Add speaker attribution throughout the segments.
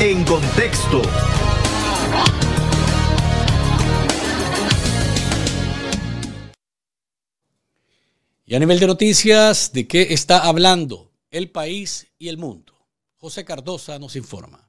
Speaker 1: En contexto.
Speaker 2: Y a nivel de noticias, ¿de qué está hablando el país y el mundo? José Cardosa nos informa.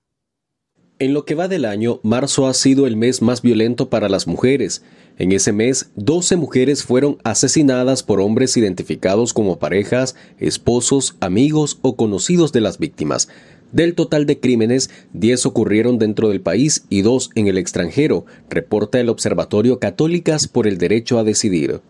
Speaker 3: En lo que va del año, marzo ha sido el mes más violento para las mujeres. En ese mes, 12 mujeres fueron asesinadas por hombres identificados como parejas, esposos, amigos o conocidos de las víctimas. Del total de crímenes, 10 ocurrieron dentro del país y 2 en el extranjero, reporta el Observatorio Católicas por el Derecho a Decidir.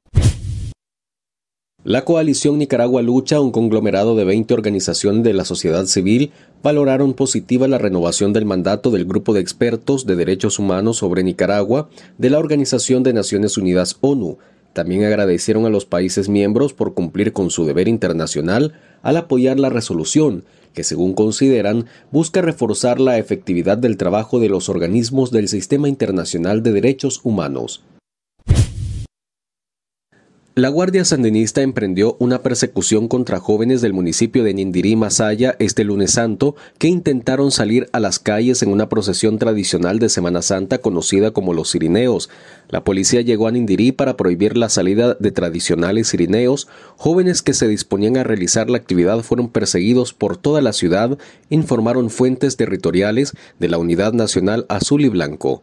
Speaker 3: La coalición Nicaragua Lucha, un conglomerado de 20 organizaciones de la sociedad civil, valoraron positiva la renovación del mandato del Grupo de Expertos de Derechos Humanos sobre Nicaragua de la Organización de Naciones Unidas ONU, también agradecieron a los países miembros por cumplir con su deber internacional al apoyar la resolución que según consideran busca reforzar la efectividad del trabajo de los organismos del sistema internacional de derechos humanos. La Guardia Sandinista emprendió una persecución contra jóvenes del municipio de Nindirí, Masaya, este lunes santo, que intentaron salir a las calles en una procesión tradicional de Semana Santa conocida como los Sirineos. La policía llegó a Nindirí para prohibir la salida de tradicionales sirineos. Jóvenes que se disponían a realizar la actividad fueron perseguidos por toda la ciudad, informaron fuentes territoriales de la Unidad Nacional Azul y Blanco.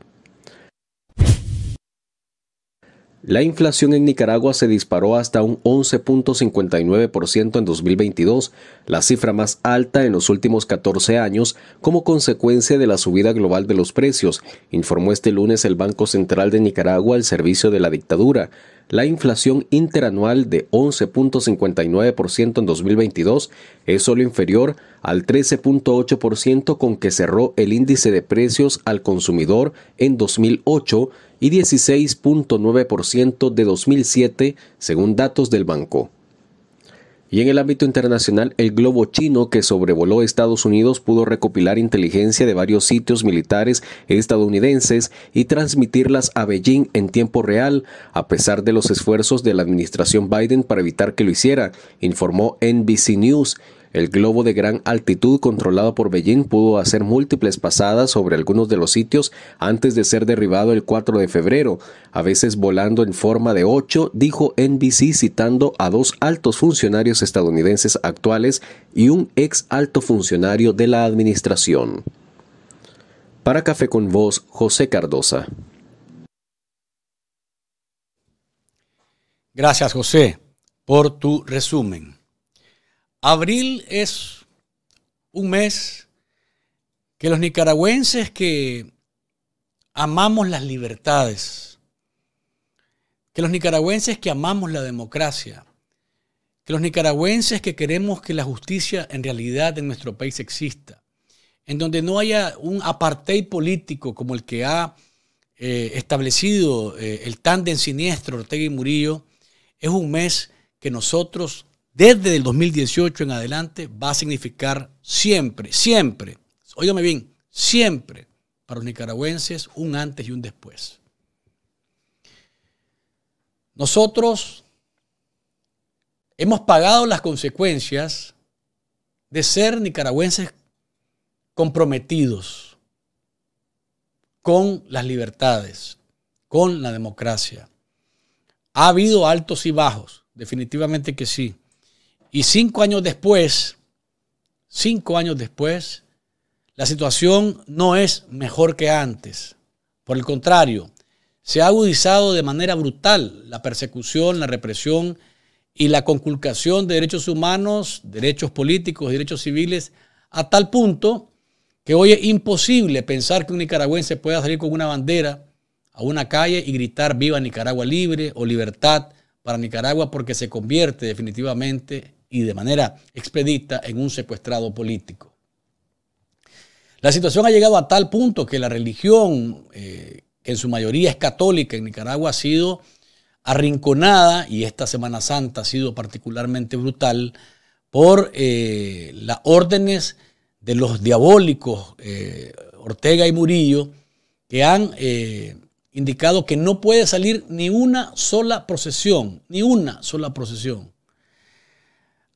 Speaker 3: La inflación en Nicaragua se disparó hasta un 11.59% en 2022, la cifra más alta en los últimos 14 años como consecuencia de la subida global de los precios, informó este lunes el Banco Central de Nicaragua al servicio de la dictadura. La inflación interanual de 11.59% en 2022 es solo inferior al 13.8% con que cerró el índice de precios al consumidor en 2008 y 16.9% de 2007, según datos del banco. Y en el ámbito internacional, el globo chino que sobrevoló Estados Unidos pudo recopilar inteligencia de varios sitios militares estadounidenses y transmitirlas a Beijing en tiempo real, a pesar de los esfuerzos de la administración Biden para evitar que lo hiciera, informó NBC News, el globo de gran altitud controlado por Beijing pudo hacer múltiples pasadas sobre algunos de los sitios antes de ser derribado el 4 de febrero, a veces volando en forma de 8, dijo NBC citando a dos altos funcionarios estadounidenses actuales y un ex alto funcionario de la administración. Para Café con Voz, José Cardosa.
Speaker 2: Gracias, José, por tu resumen. Abril es un mes que los nicaragüenses que amamos las libertades, que los nicaragüenses que amamos la democracia, que los nicaragüenses que queremos que la justicia en realidad en nuestro país exista, en donde no haya un apartheid político como el que ha eh, establecido eh, el tándem siniestro Ortega y Murillo, es un mes que nosotros desde el 2018 en adelante va a significar siempre, siempre, óigame bien, siempre para los nicaragüenses un antes y un después. Nosotros hemos pagado las consecuencias de ser nicaragüenses comprometidos con las libertades, con la democracia. Ha habido altos y bajos, definitivamente que sí. Y cinco años después, cinco años después, la situación no es mejor que antes. Por el contrario, se ha agudizado de manera brutal la persecución, la represión y la conculcación de derechos humanos, derechos políticos, derechos civiles, a tal punto que hoy es imposible pensar que un nicaragüense pueda salir con una bandera a una calle y gritar viva Nicaragua libre o libertad para Nicaragua porque se convierte definitivamente y de manera expedita en un secuestrado político. La situación ha llegado a tal punto que la religión, eh, que en su mayoría es católica en Nicaragua, ha sido arrinconada, y esta Semana Santa ha sido particularmente brutal, por eh, las órdenes de los diabólicos eh, Ortega y Murillo, que han indicado que no puede salir ni una sola procesión, ni una sola procesión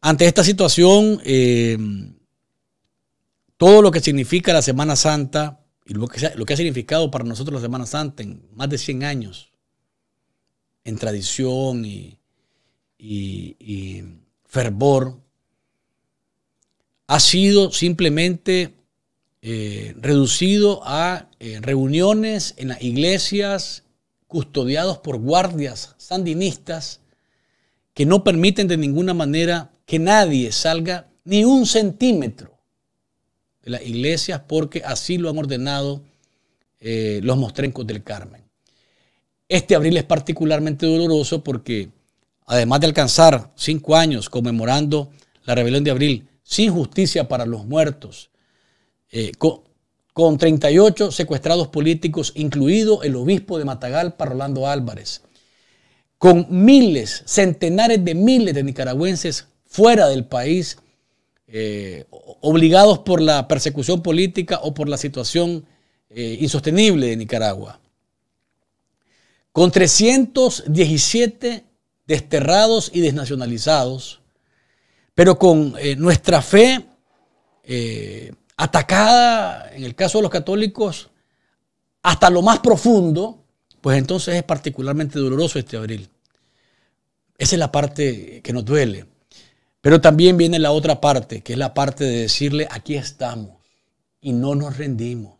Speaker 2: ante esta situación, eh, todo lo que significa la Semana Santa y lo que, ha significado para nosotros la Semana Santa en más de 100 años, en tradición y, fervor, ha sido simplemente eh, reducido a eh, reuniones en las iglesias custodiados por guardias sandinistas que no permiten de ninguna manera que nadie salga ni un centímetro de las iglesias porque así lo han ordenado eh, los mostrencos del Carmen. Este abril es particularmente doloroso porque además de alcanzar cinco años conmemorando la rebelión de abril sin justicia para los muertos, eh, con, con 38 secuestrados políticos, incluido el obispo de Matagalpa, Rolando Álvarez, con miles, centenares de miles de nicaragüenses fuera del país, eh, obligados por la persecución política o por la situación eh, insostenible de Nicaragua. Con 317 desterrados y desnacionalizados, pero con eh, nuestra fe atacada, en el caso de los católicos, hasta lo más profundo, pues entonces es particularmente doloroso este abril. Esa es la parte que nos duele. Pero también viene la otra parte, que es la parte de decirle, aquí estamos y no nos rendimos.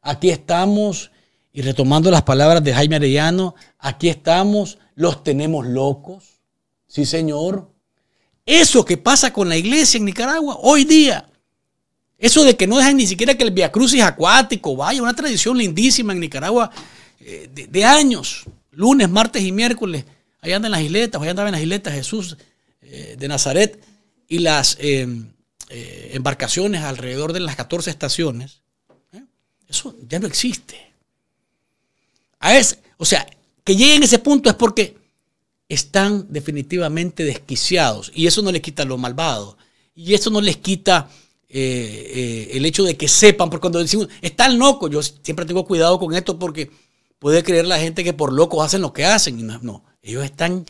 Speaker 2: Aquí estamos, y retomando las palabras de Jaime Arellano, aquí estamos, los tenemos locos. Sí, señor. Eso que pasa con la iglesia en Nicaragua hoy día, eso de que no dejan ni siquiera que el Via acuático vaya, una tradición lindísima en Nicaragua eh, de, años, lunes, martes y miércoles, allá andan las isletas, allá andaban las isletas Jesús eh, de Nazaret y las eh, eh, embarcaciones alrededor de las 14 estaciones, eso ya no existe. A o sea, que lleguen a ese punto es porque están definitivamente desquiciados y eso no les quita lo malvado y eso no les quita el hecho de que sepan, porque cuando decimos, están locos, yo siempre tengo cuidado con esto porque puede creer la gente que por locos hacen lo que hacen. Y no, ellos están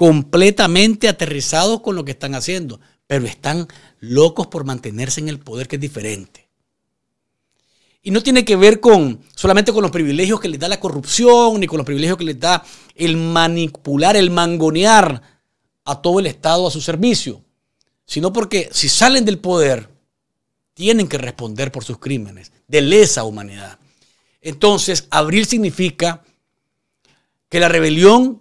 Speaker 2: completamente aterrizados con lo que están haciendo, pero están locos por mantenerse en el poder que es diferente. Y no tiene que ver con solamente con los privilegios que les da la corrupción, ni con los privilegios que les da el manipular, el mangonear a todo el Estado a su servicio, sino porque si salen del poder, tienen que responder por sus crímenes de lesa humanidad. Entonces, abril significa que la rebelión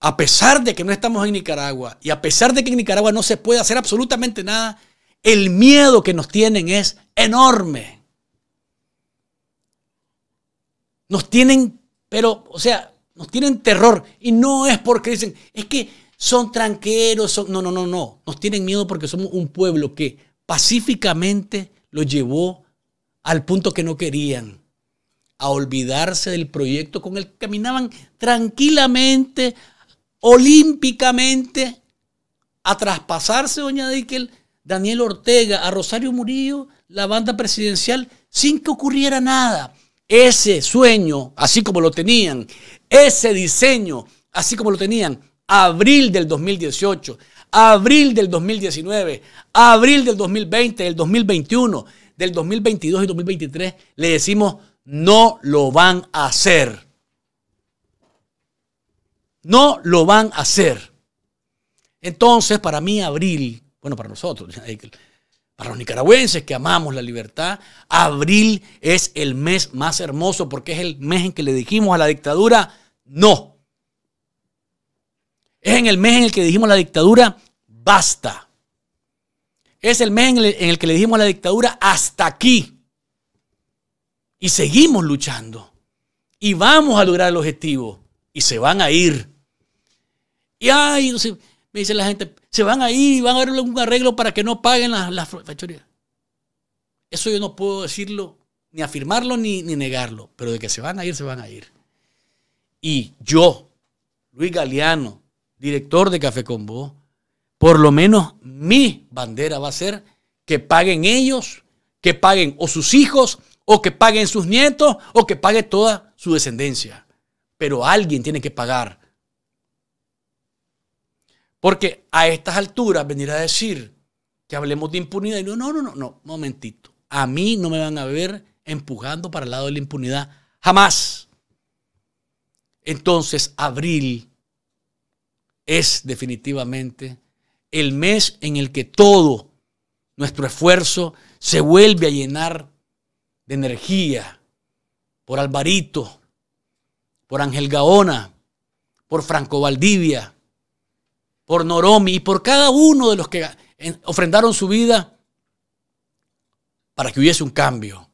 Speaker 2: a pesar de que no estamos en Nicaragua y a pesar de que en Nicaragua no se puede hacer absolutamente nada, el miedo que nos tienen es enorme. Nos tienen, pero, o sea, nos tienen terror. Y no es porque dicen, es que son tranqueros, son... No, no, no, no. Nos tienen miedo porque somos un pueblo que pacíficamente lo llevó al punto que no querían, a olvidarse del proyecto con el que caminaban tranquilamente olímpicamente a traspasarse, doña Díquel, Daniel Ortega, a Rosario Murillo, la banda presidencial, sin que ocurriera nada. Ese sueño, así como lo tenían, ese diseño, así como lo tenían, abril del 2018, abril del 2019, abril del 2020, del 2021, del 2022 y 2023, le decimos, no lo van a hacer. No lo van a hacer. Entonces, para mí, abril, bueno, para nosotros, eh, para los nicaragüenses que amamos la libertad, abril es el mes más hermoso porque es el mes en que le dijimos a la dictadura, no. Es en el mes en el que dijimos a la dictadura, basta. Es el mes en el que le dijimos a la dictadura, hasta aquí. Y seguimos luchando. Y vamos a lograr el objetivo y se van a ir. Y ay, me dice la gente, se van a ir y van a haber un arreglo para que no paguen las, las Eso yo no puedo decirlo, ni afirmarlo, ni, ni negarlo, pero de que se van a ir, se van a ir. Y yo, Luis Galeano, director de Café con por lo menos mi bandera va a ser que paguen ellos, que paguen o sus hijos, o que paguen sus nietos, o que pague toda su descendencia pero alguien tiene que pagar. Porque a estas alturas venir a decir que hablemos de impunidad y no, no, no, no, no, momentito. A mí no me van a ver empujando para el lado de la impunidad. Jamás. Entonces, abril es definitivamente el mes en el que todo nuestro esfuerzo se vuelve a llenar de energía por Alvarito, por Ángel Gaona, por Franco Valdivia, por Noromi y por cada uno de los que ofrendaron su vida para que hubiese un cambio.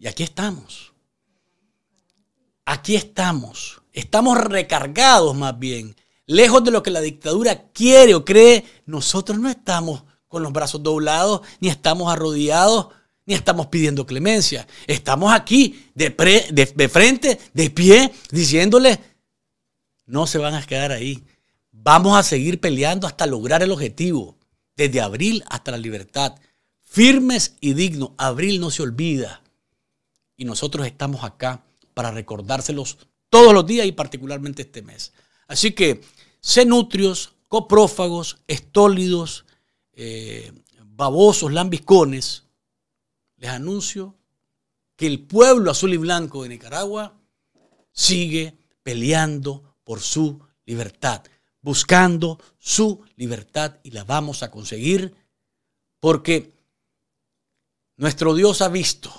Speaker 2: Y aquí estamos. Aquí estamos. Estamos recargados más bien. Lejos de lo que la dictadura quiere o cree, nosotros no estamos con los brazos doblados ni estamos arrodillados ni estamos pidiendo clemencia. Estamos aquí de, frente, de pie, diciéndoles, no se van a quedar ahí. Vamos a seguir peleando hasta lograr el objetivo, desde abril hasta la libertad. Firmes y dignos, abril no se olvida. Y nosotros estamos acá para recordárselos todos los días y particularmente este mes. Así que cenutrios, coprófagos, estólidos, eh, babosos, lambiscones, les anuncio que el pueblo azul y blanco de Nicaragua sigue peleando por su libertad, buscando su libertad y la vamos a conseguir porque nuestro Dios ha visto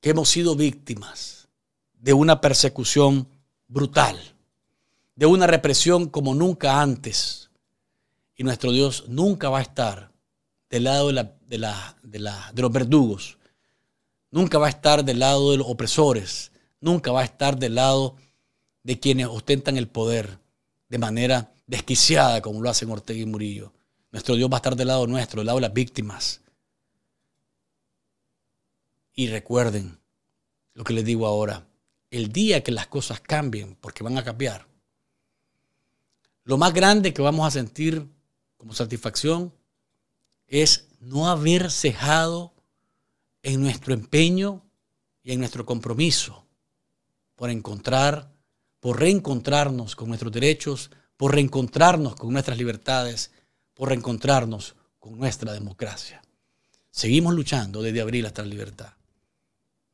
Speaker 2: que hemos sido víctimas de una persecución brutal, de una represión como nunca antes. Y nuestro Dios nunca va a estar del lado de la de, de, de los verdugos, nunca va a estar del lado de los opresores, nunca va a estar del lado de quienes ostentan el poder de manera desquiciada como lo hacen Ortega y Murillo. Nuestro Dios va a estar del lado nuestro, del lado de las víctimas. Y recuerden lo que les digo ahora, el día que las cosas cambien, porque van a cambiar, lo más grande que vamos a sentir como satisfacción es no haber cejado en nuestro empeño y en nuestro compromiso por encontrar, por reencontrarnos con nuestros derechos, por reencontrarnos con nuestras libertades, por reencontrarnos con nuestra democracia. Seguimos luchando desde abril hasta la libertad.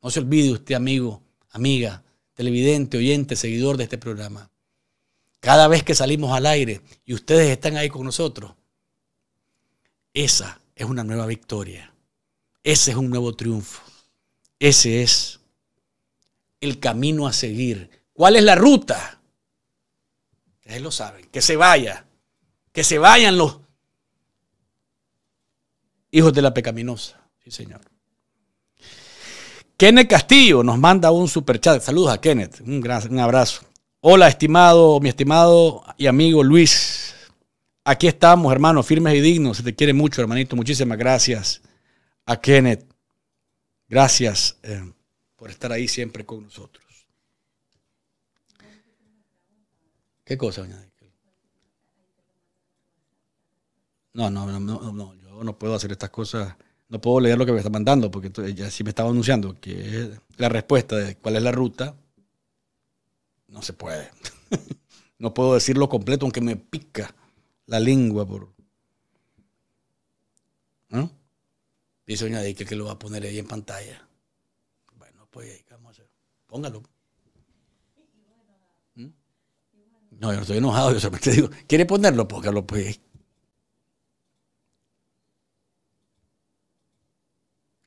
Speaker 2: No se olvide usted, amigo, amiga, televidente, oyente, seguidor de este programa. Cada vez que salimos al aire y ustedes están ahí con nosotros, esa es una nueva victoria. Ese es un nuevo triunfo. Ese es el camino a seguir. ¿Cuál es la ruta? Ustedes lo saben. Que se vaya. Que se vayan los hijos de la pecaminosa. Sí, señor. Kenneth Castillo nos manda un chat Saludos a Kenneth. Un, un abrazo. Hola, estimado, mi estimado y amigo Luis. Aquí estamos, hermanos, firmes y dignos. Se te quiere mucho, hermanito. Muchísimas gracias a Kenneth. Gracias eh, por estar ahí siempre con nosotros. ¿Qué cosa, doña No, no, no, no, no, yo no puedo hacer estas cosas. No puedo leer lo que me está mandando, porque ya sí me estaba anunciando que la respuesta de cuál es la ruta, no se puede. no puedo decirlo completo, aunque me pica la lengua por. ¿No? Dice Doña de que lo va a poner ahí en pantalla. Bueno, pues ahí vamos a hacer. Póngalo. ¿Mm? No, yo no estoy enojado, yo solamente digo, ¿quiere ponerlo? Póngalo pues.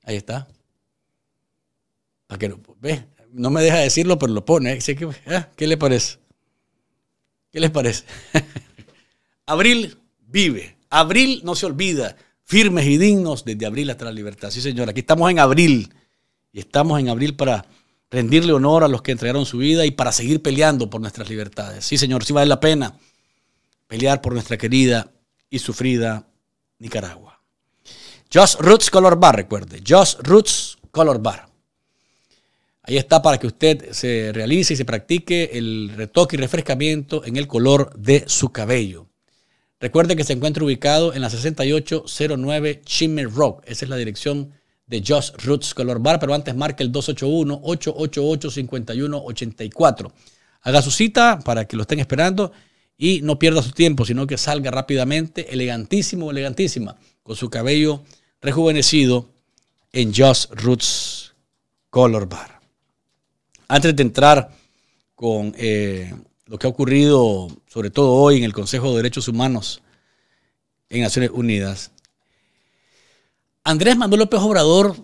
Speaker 2: Ahí está. ¿Para que lo ve? No me deja decirlo, pero lo pone. ¿eh? ¿Qué, ¿Qué le parece? ¿Qué les parece? Abril vive, abril no se olvida, firmes y dignos desde abril hasta la libertad. Sí, señor, aquí estamos en abril y estamos en abril para rendirle honor a los que entregaron su vida y para seguir peleando por nuestras libertades. Sí, señor, sí vale la pena pelear por nuestra querida y sufrida Nicaragua. Just Roots Color Bar, recuerde, Just Roots Color Bar. Ahí está para que usted se realice y se practique el retoque y refrescamiento en el color de su cabello. Recuerde que se encuentra ubicado en la 6809 Chimney Rock. Esa es la dirección de Just Roots Color Bar, pero antes marque el 281-888-5184. Haga su cita para que lo estén esperando y no pierda su tiempo, sino que salga rápidamente, elegantísimo, elegantísima, con su cabello rejuvenecido en Just Roots Color Bar. Antes de entrar con eh, lo que ha ocurrido, sobre todo hoy en el Consejo de Derechos Humanos en Naciones Unidas, Andrés Manuel López Obrador,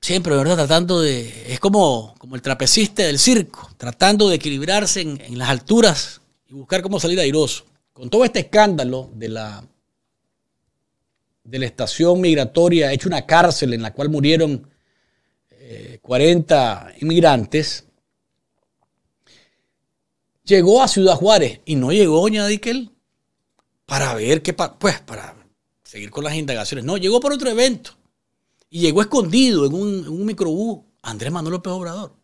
Speaker 2: siempre, ¿verdad? Tratando de, es como, como el trapecista del circo, tratando de equilibrarse en, las alturas y buscar cómo salir airoso. Con todo este escándalo de la, de la estación migratoria, hecho una cárcel en la cual murieron 40 eh, inmigrantes, llegó a Ciudad Juárez y no llegó Doña Diquel para ver qué, pues para seguir con las indagaciones. No, llegó por otro evento y llegó escondido en un, microbús Andrés Manuel López Obrador.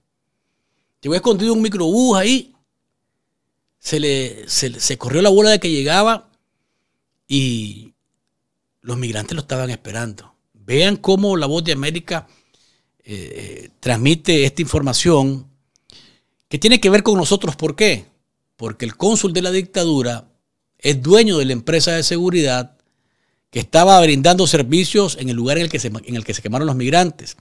Speaker 2: Llegó escondido en un microbús ahí. Se le, se, corrió la bola de que llegaba y los migrantes lo estaban esperando. Vean cómo la voz de América eh, eh, transmite esta información que tiene que ver con nosotros. ¿Por qué? porque el cónsul de la dictadura es dueño de la empresa de seguridad que estaba brindando servicios en el lugar en el que se, en el que se quemaron los migrantes.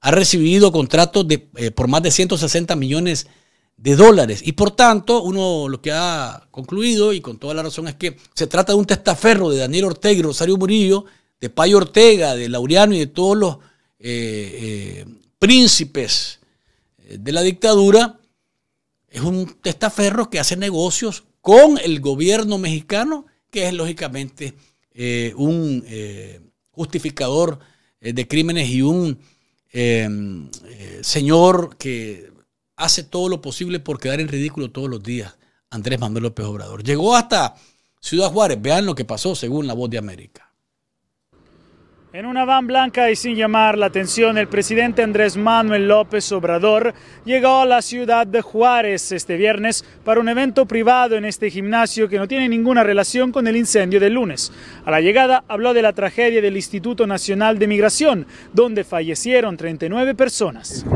Speaker 2: Ha recibido contratos de, eh, por más de 160 millones de dólares. Y por tanto, uno lo que ha concluido, y con toda la razón, es que se trata de un testaferro de Daniel Ortega y Rosario Murillo, de Payo Ortega, de Laureano y de todos los eh, eh, príncipes de la dictadura es un testaferro que hace negocios con el gobierno mexicano, que es lógicamente eh, un eh, justificador eh, de crímenes y un em, señor que hace todo lo posible por quedar en ridículo todos los días, Andrés Manuel López Obrador. Llegó hasta Ciudad Juárez, vean lo que pasó según la voz de América.
Speaker 4: En una van blanca y sin llamar la atención, el presidente Andrés Manuel López Obrador llegó a la ciudad de Juárez este viernes para un evento privado en este gimnasio que no tiene ninguna relación con el incendio del lunes. A la llegada habló de la tragedia del Instituto Nacional de Migración, donde fallecieron 39 personas.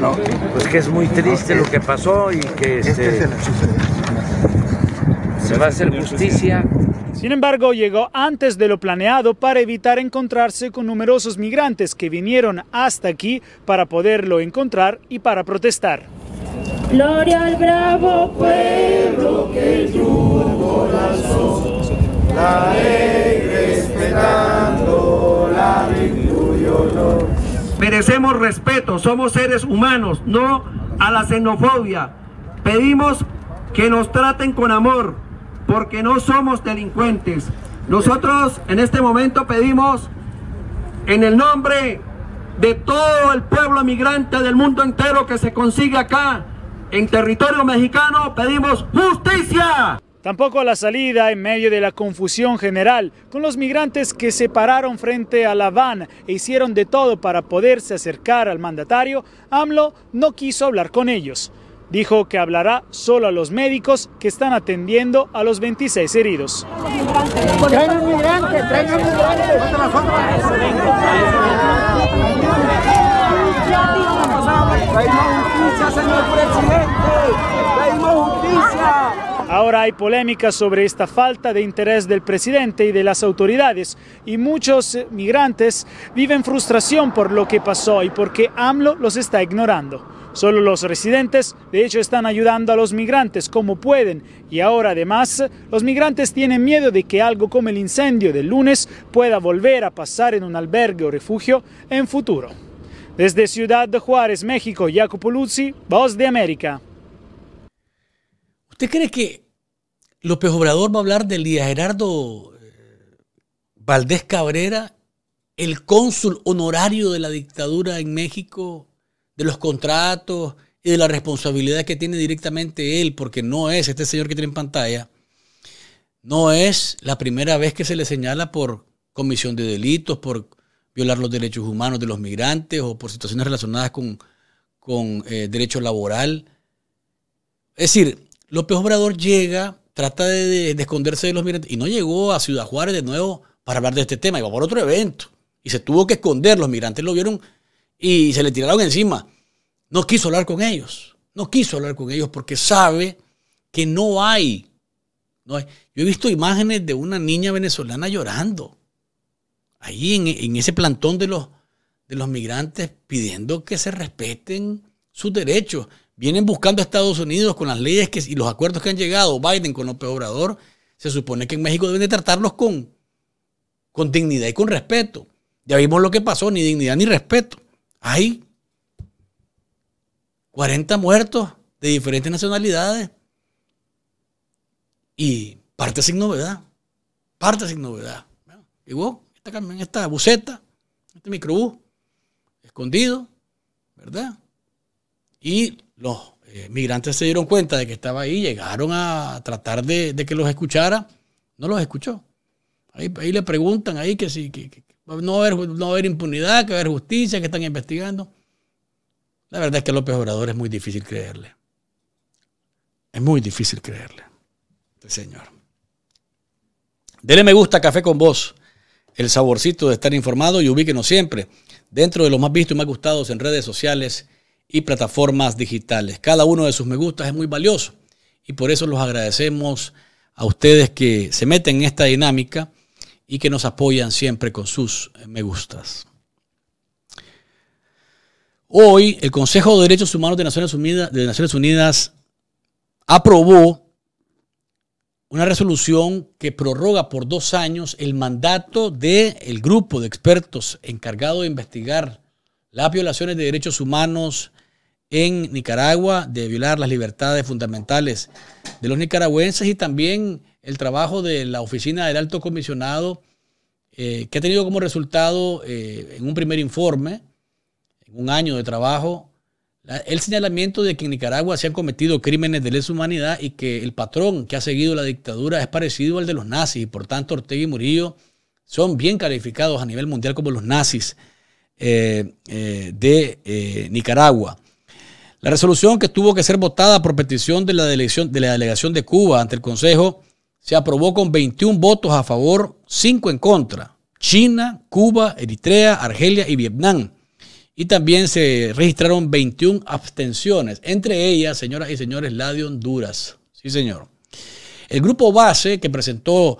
Speaker 4: No, pues que es muy triste
Speaker 2: lo que pasó y que este este, se va a hacer justicia.
Speaker 4: Sin embargo, llegó antes de lo planeado para evitar encontrarse con numerosos migrantes que vinieron hasta aquí para poderlo encontrar y para protestar. Gloria al bravo
Speaker 5: pueblo que
Speaker 6: la respetando la
Speaker 3: Merecemos respeto, somos seres humanos, no a la xenofobia. Pedimos que nos traten con amor, porque no somos delincuentes. Nosotros en este momento pedimos en el nombre de todo el pueblo migrante del mundo entero que se consigue acá
Speaker 4: en territorio mexicano, pedimos justicia. Tampoco la salida en medio de la confusión general con los migrantes que se pararon frente a La Habana e hicieron de todo para poderse acercar al mandatario, AMLO no quiso hablar con ellos. Dijo que hablará solo a los médicos que están atendiendo a los 26 heridos. Ahora hay polémica sobre esta falta de interés del presidente y de las autoridades y muchos migrantes viven frustración por lo que pasó y porque AMLO los está ignorando. Solo los residentes, de hecho, están ayudando a los migrantes como pueden y ahora además los migrantes tienen miedo de que algo como el incendio del lunes pueda volver a pasar en un albergue o refugio en futuro. Desde Ciudad Juárez, México, Jacopo Luzzi, Voz de América. ¿Usted cree que López Obrador va a hablar de
Speaker 2: día Gerardo eh, Valdés Cabrera, el cónsul honorario de la dictadura en México, de los contratos y de la responsabilidad que tiene directamente él, porque no es este señor que tiene en pantalla, no es la primera vez que se le señala por comisión de delitos, por violar los derechos humanos de los migrantes o por situaciones relacionadas con, eh, derecho laboral. Es decir, López Obrador llega, trata de, esconderse de los migrantes y no llegó a Ciudad Juárez de nuevo para hablar de este tema, iba por otro evento y se tuvo que esconder, los migrantes lo vieron y se le tiraron encima. No quiso hablar con ellos. No quiso hablar con ellos porque sabe que no hay. No Yo he visto imágenes de una niña venezolana llorando. Ahí en, ese plantón de los, migrantes pidiendo que se respeten sus derechos. Vienen buscando a Estados Unidos con las leyes y los acuerdos que han llegado Biden con López Obrador. Se supone que en México deben de tratarlos con, con dignidad y con respeto. Ya vimos lo que pasó, ni dignidad ni respeto. Hay 40 muertos de diferentes nacionalidades y parte sin novedad. Parte sin novedad. Y vos, esta, esta buceta, este microbús, escondido, ¿verdad? Y los eh, migrantes se dieron cuenta de que estaba ahí, llegaron a tratar de, que los escuchara, no los escuchó. Ahí, le preguntan ahí que si, no va, a haber, impunidad, que va a haber justicia, que están investigando. La verdad es que López Obrador es muy difícil creerle. Es muy difícil creerle. Este señor. Dele me gusta Café con Vos. El saborcito de estar informado y ubíquenos siempre dentro de los más vistos y más gustados en redes sociales y plataformas digitales. Cada uno de sus me gustas es muy valioso y por eso los agradecemos a ustedes que se meten en esta dinámica y que nos apoyan siempre con sus eh, me gustas. Hoy el Consejo de Derechos Humanos de Naciones Unidas, de Naciones Unidas aprobó una resolución que prorroga por dos años el mandato del el grupo de expertos encargado de investigar las violaciones de derechos humanos en Nicaragua, de violar las libertades fundamentales de los nicaragüenses y también el trabajo de la oficina del alto comisionado, eh, que ha tenido como resultado eh, en un primer informe, en un año de trabajo, el señalamiento de que en Nicaragua se han cometido crímenes de lesa humanidad y que el patrón que ha seguido la dictadura es parecido al de los nazis y por tanto Ortega y Murillo son bien calificados a nivel mundial como los nazis eh, de Nicaragua. La resolución que tuvo que ser votada por petición de de la delegación de Cuba ante el Consejo se aprobó con 21 votos a favor, 5 en contra. China, Cuba, Eritrea, Argelia y Vietnam. Y también se registraron 21 abstenciones, entre ellas, señoras y señores, la de Honduras. Sí, señor. El grupo base que presentó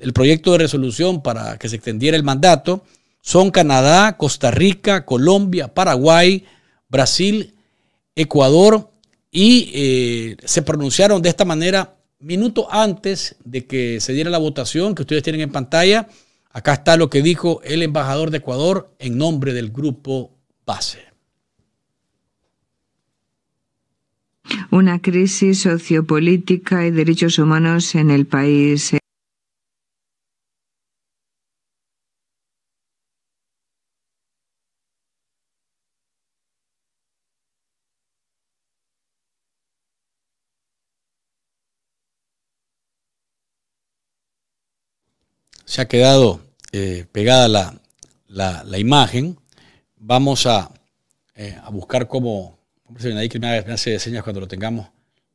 Speaker 2: el proyecto de resolución para que se extendiera el mandato son Canadá, Costa Rica, Colombia, Paraguay, Brasil, Ecuador y eh, se pronunciaron de esta manera minuto antes de que se diera la votación que ustedes tienen en pantalla, acá está lo que dijo el embajador de Ecuador en nombre del grupo Base.
Speaker 7: Una crisis sociopolítica y derechos humanos en el país.
Speaker 2: se ha quedado eh, pegada la, imagen. Vamos a, eh, a buscar cómo. ahí que me hace señas cuando lo tengamos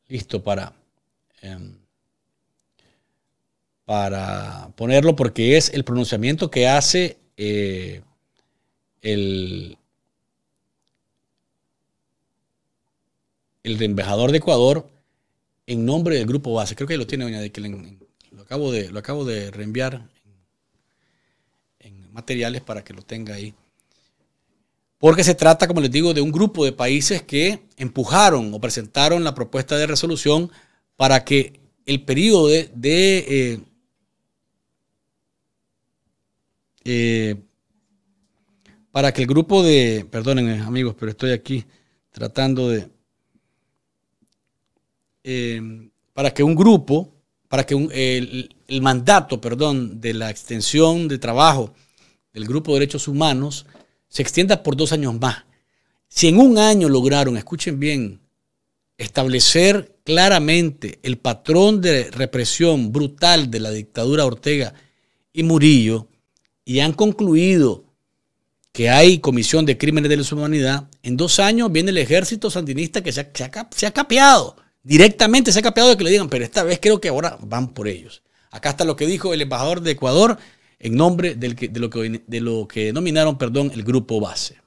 Speaker 2: listo para, em, para ponerlo, porque es el pronunciamiento que hace eh, el, el de embajador de Ecuador en nombre del grupo base. Creo que ahí lo tiene, doña que Lo acabo de, lo acabo de reenviar materiales para que lo tenga ahí. Porque se trata, como les digo, de un grupo de países que empujaron o presentaron la propuesta de resolución para que el periodo de, eh, eh, para que el grupo de, perdonen eh, amigos, pero estoy aquí tratando de, para que un grupo, para que el, el, mandato, perdón, de la extensión de trabajo del Grupo de Derechos Humanos se extienda por dos años más. Si en un año lograron, escuchen bien, establecer claramente el patrón de represión brutal de la dictadura Ortega y Murillo y han concluido que hay comisión de crímenes de la humanidad, en dos años viene el ejército sandinista que se ha, capeado, directamente se ha capeado de que le digan, pero esta vez creo que ahora van por ellos. Acá está lo que dijo el embajador de Ecuador en nombre de, lo que, de denominaron perdón, el grupo base.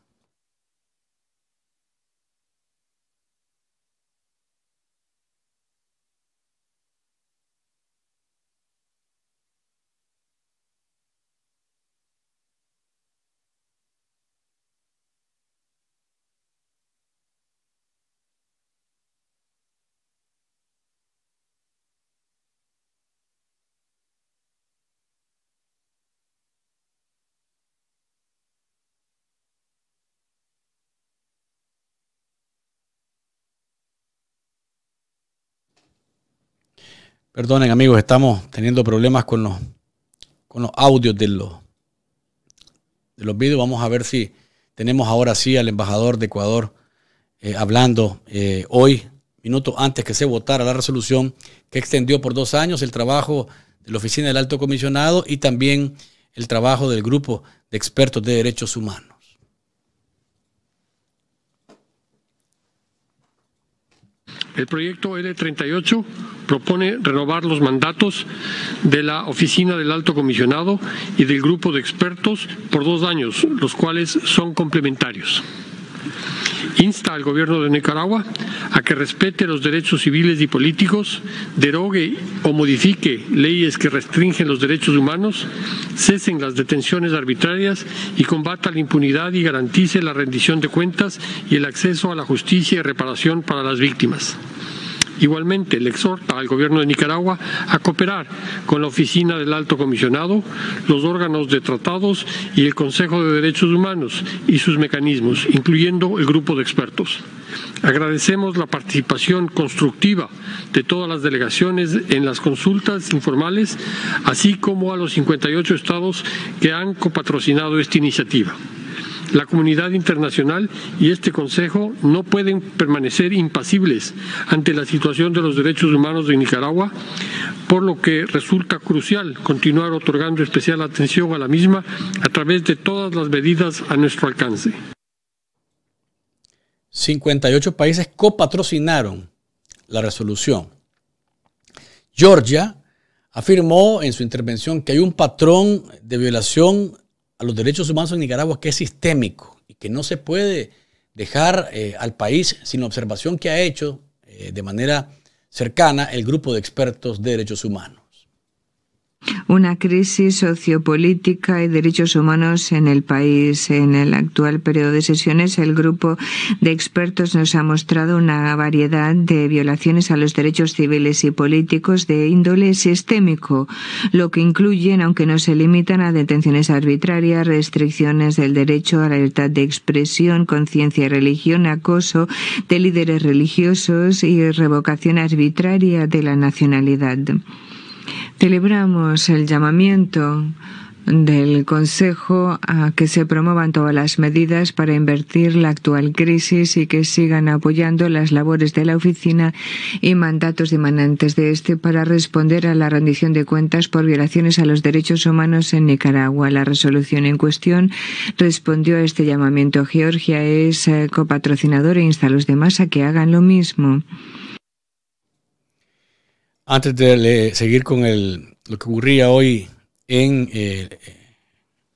Speaker 2: Perdonen amigos, estamos teniendo problemas con los, con los audios de los, de videos. Vamos a ver si tenemos ahora sí al embajador de Ecuador eh, hablando eh, hoy, minutos antes que se votara la resolución que extendió por dos años el trabajo de la Oficina del Alto Comisionado y también el trabajo del grupo de expertos de derechos humanos.
Speaker 8: El proyecto L38 propone renovar los mandatos de la Oficina del Alto Comisionado y del Grupo de Expertos por dos años, los cuales son complementarios. Insta al gobierno de Nicaragua a que respete los derechos civiles y políticos, derogue o modifique leyes que restringen los derechos humanos, cesen las detenciones arbitrarias y combata la impunidad y garantice la rendición de cuentas y el acceso a la justicia y reparación para las víctimas. Igualmente, le exhorta al gobierno de Nicaragua a cooperar con la Oficina del Alto Comisionado, los órganos de tratados y el Consejo de Derechos Humanos y sus mecanismos, incluyendo el grupo de expertos. Agradecemos la participación constructiva de todas las delegaciones en las consultas informales, así como a los 58 estados que han copatrocinado esta iniciativa. La comunidad internacional y este Consejo no pueden permanecer impasibles ante la situación de los derechos humanos de Nicaragua, por lo que resulta crucial continuar otorgando especial atención a la misma a través de todas las medidas a nuestro alcance. 58 países copatrocinaron
Speaker 2: la resolución. Georgia afirmó en su intervención que hay un patrón de violación a los derechos humanos en Nicaragua que es sistémico y que no se puede dejar eh, al país sin la observación que ha hecho eh, de manera cercana el grupo de expertos de derechos humanos
Speaker 7: una crisis sociopolítica y derechos humanos en el país. En el actual periodo de sesiones, el grupo de expertos nos ha mostrado una variedad de violaciones a los derechos civiles y políticos de índole sistémico, lo que incluyen, aunque no se limitan, a detenciones arbitrarias, restricciones del derecho a la libertad de expresión, conciencia y religión, acoso de líderes religiosos y revocación arbitraria de la nacionalidad. Celebramos el llamamiento del Consejo a que se promuevan todas las medidas para invertir la actual crisis y que sigan apoyando las labores de la oficina y mandatos demandantes de este para responder a la rendición de cuentas por violaciones a los derechos humanos en Nicaragua. La resolución en cuestión respondió a este llamamiento. Georgia es eh, copatrocinador e insta a los demás a que hagan lo mismo
Speaker 2: antes de seguir con lo que ocurría hoy en eh,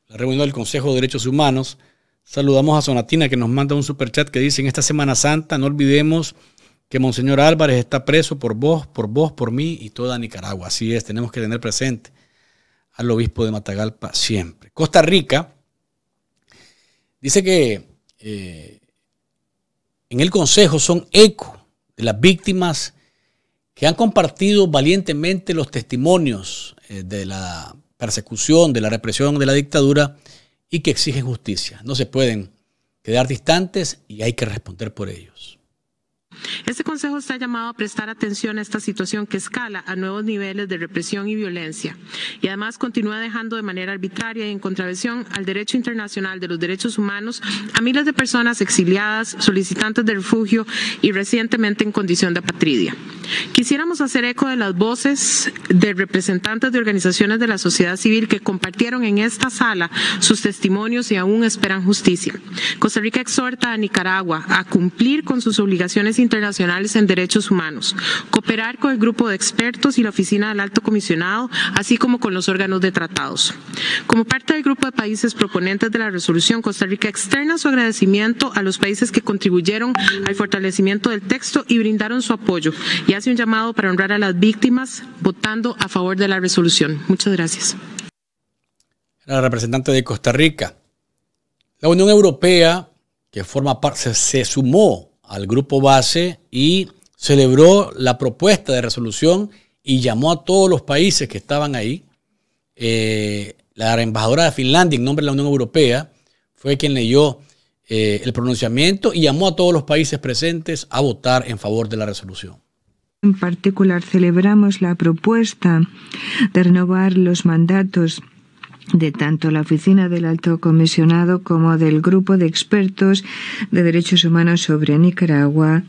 Speaker 2: la reunión del Consejo de Derechos Humanos, saludamos a Sonatina que nos manda un superchat que dice, en esta Semana Santa no olvidemos que Monseñor Álvarez está preso por vos, por vos, por mí y toda Nicaragua. Así es, tenemos que tener presente al obispo de Matagalpa siempre. Costa Rica dice que eh, en el Consejo son eco de las víctimas que han compartido valientemente los testimonios eh, de la persecución, de la represión, de la dictadura y que exigen justicia. No se pueden quedar distantes y hay que responder por ellos.
Speaker 6: Este Consejo está llamado a prestar atención a esta situación que escala a nuevos niveles de represión y violencia y además continúa dejando de manera arbitraria y en contravención al derecho internacional de los derechos humanos a miles de personas exiliadas, solicitantes de refugio y recientemente en condición de apatridia. Quisiéramos hacer eco de las voces de representantes de organizaciones de la sociedad civil que compartieron en esta sala sus testimonios y aún esperan justicia. Costa Rica exhorta a Nicaragua a cumplir con sus obligaciones internacionales internacionales en derechos humanos, cooperar con el grupo de expertos y la oficina del alto comisionado, así como con los órganos de tratados. Como parte del grupo de países proponentes de la resolución, Costa Rica externa su agradecimiento a los países que contribuyeron al fortalecimiento del texto y brindaron su apoyo y hace un llamado para honrar a las víctimas votando a favor de la resolución. Muchas gracias.
Speaker 2: La representante de Costa Rica. La Unión Europea, que forma parte, se, se sumó al grupo base y celebró la propuesta de resolución y llamó a todos los países que estaban ahí. Eh, la embajadora de Finlandia en nombre de la Unión Europea fue quien leyó eh, el pronunciamiento y llamó a todos los países presentes a votar en favor de la resolución.
Speaker 7: En particular, celebramos la propuesta de renovar los mandatos de tanto la Oficina del Alto Comisionado como del Grupo de Expertos de Derechos Humanos sobre Nicaragua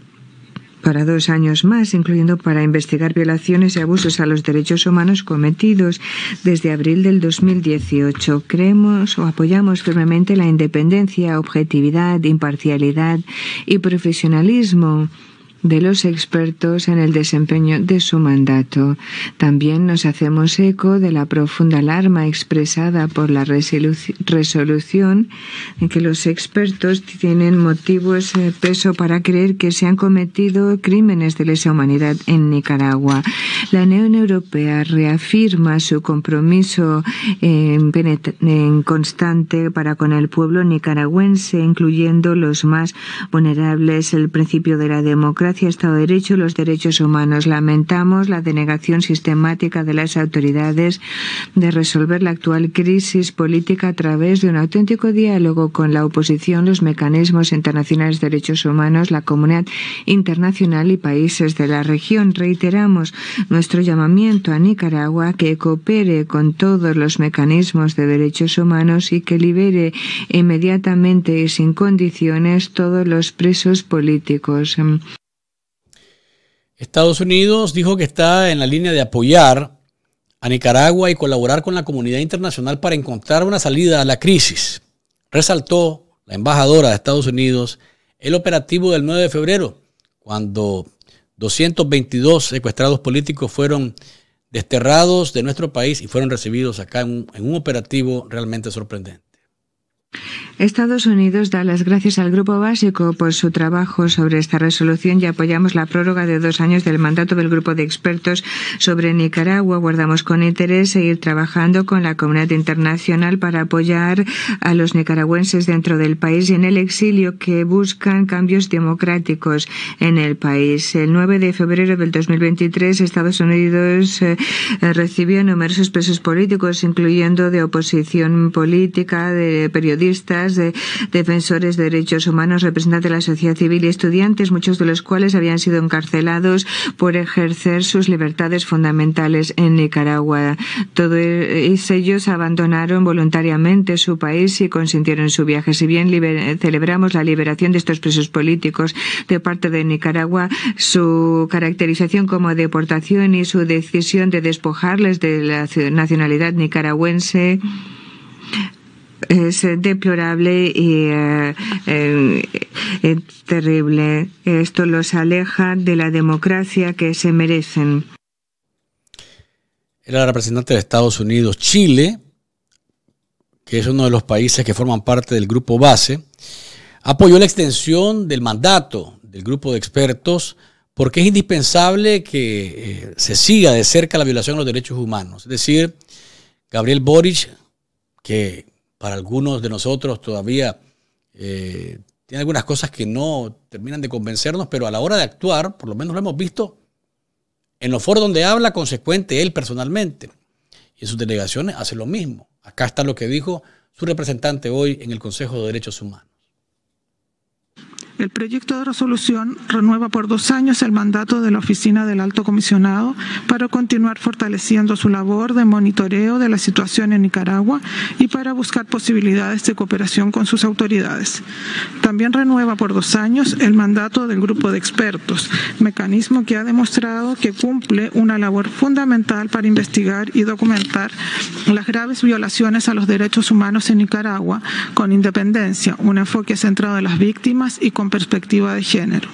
Speaker 7: para dos años más, incluyendo para investigar violaciones y abusos a los derechos humanos cometidos desde abril del 2018. Creemos o apoyamos firmemente la independencia, objetividad, imparcialidad y profesionalismo de los expertos en el desempeño de su mandato. También nos hacemos eco de la profunda alarma expresada por la resolución en que los expertos tienen motivos de eh, peso para creer que se han cometido crímenes de lesa humanidad en Nicaragua. La Unión Europea reafirma su compromiso en constante para con el pueblo nicaragüense, incluyendo los más vulnerables, el principio de la democracia democracia, Estado de Derecho y los derechos humanos. Lamentamos la denegación sistemática de las autoridades de resolver la actual crisis política a través de un auténtico diálogo con la oposición, los mecanismos internacionales de derechos humanos, la comunidad internacional y países de la región. Reiteramos nuestro llamamiento a Nicaragua que coopere con todos los mecanismos de derechos humanos y que libere inmediatamente y sin condiciones todos los presos políticos.
Speaker 2: Estados Unidos dijo que está en la línea de apoyar a Nicaragua y colaborar con la comunidad internacional para encontrar una salida a la crisis. Resaltó la embajadora de Estados Unidos el operativo del 9 de febrero, cuando 222 secuestrados políticos fueron desterrados de nuestro país y fueron recibidos acá en un, operativo realmente sorprendente.
Speaker 7: Estados Unidos da las gracias al Grupo Básico por su trabajo sobre esta resolución y apoyamos la prórroga de dos años del mandato del Grupo de Expertos sobre Nicaragua. Guardamos con interés seguir trabajando con la comunidad internacional para apoyar a los nicaragüenses dentro del país y en el exilio que buscan cambios democráticos en el país. El 9 de febrero del 2023, Estados Unidos eh, eh, recibió numerosos presos políticos, incluyendo de oposición política, de periodistas, de defensores de derechos humanos, representantes de la sociedad civil y estudiantes, muchos de los cuales habían sido encarcelados por ejercer sus libertades fundamentales en Nicaragua. Todos e, ellos abandonaron voluntariamente su país y consintieron su viaje. Si bien celebramos la liberación de estos presos políticos de parte de Nicaragua, su caracterización como deportación y su decisión de despojarles de la nacionalidad nicaragüense es eh, deplorable y eh, eh, terrible. Esto los aleja de la democracia que se merecen.
Speaker 2: Era representante de Estados Unidos, Chile, que es uno de los países que forman parte del grupo base, apoyó la extensión del mandato del grupo de expertos porque es indispensable que se siga de cerca la violación de los derechos humanos. Es decir, Gabriel Boric, que para algunos de nosotros todavía eh, tiene algunas cosas que no terminan de convencernos, pero a la hora de actuar, por lo menos lo hemos visto en los foros donde habla, consecuente él personalmente. Y en sus delegaciones hace lo mismo. Acá está lo que dijo su representante hoy en el Consejo de Derechos Humanos.
Speaker 6: El proyecto de resolución renueva por dos años el mandato de la Oficina del Alto Comisionado para continuar fortaleciendo su labor de monitoreo de la situación en Nicaragua y para buscar posibilidades de cooperación con sus autoridades. También renueva por dos años el mandato del grupo de expertos, mecanismo que ha demostrado que cumple una labor fundamental para investigar y documentar las graves violaciones a los derechos humanos en Nicaragua con independencia, un enfoque centrado en las víctimas y con perspectiva de género.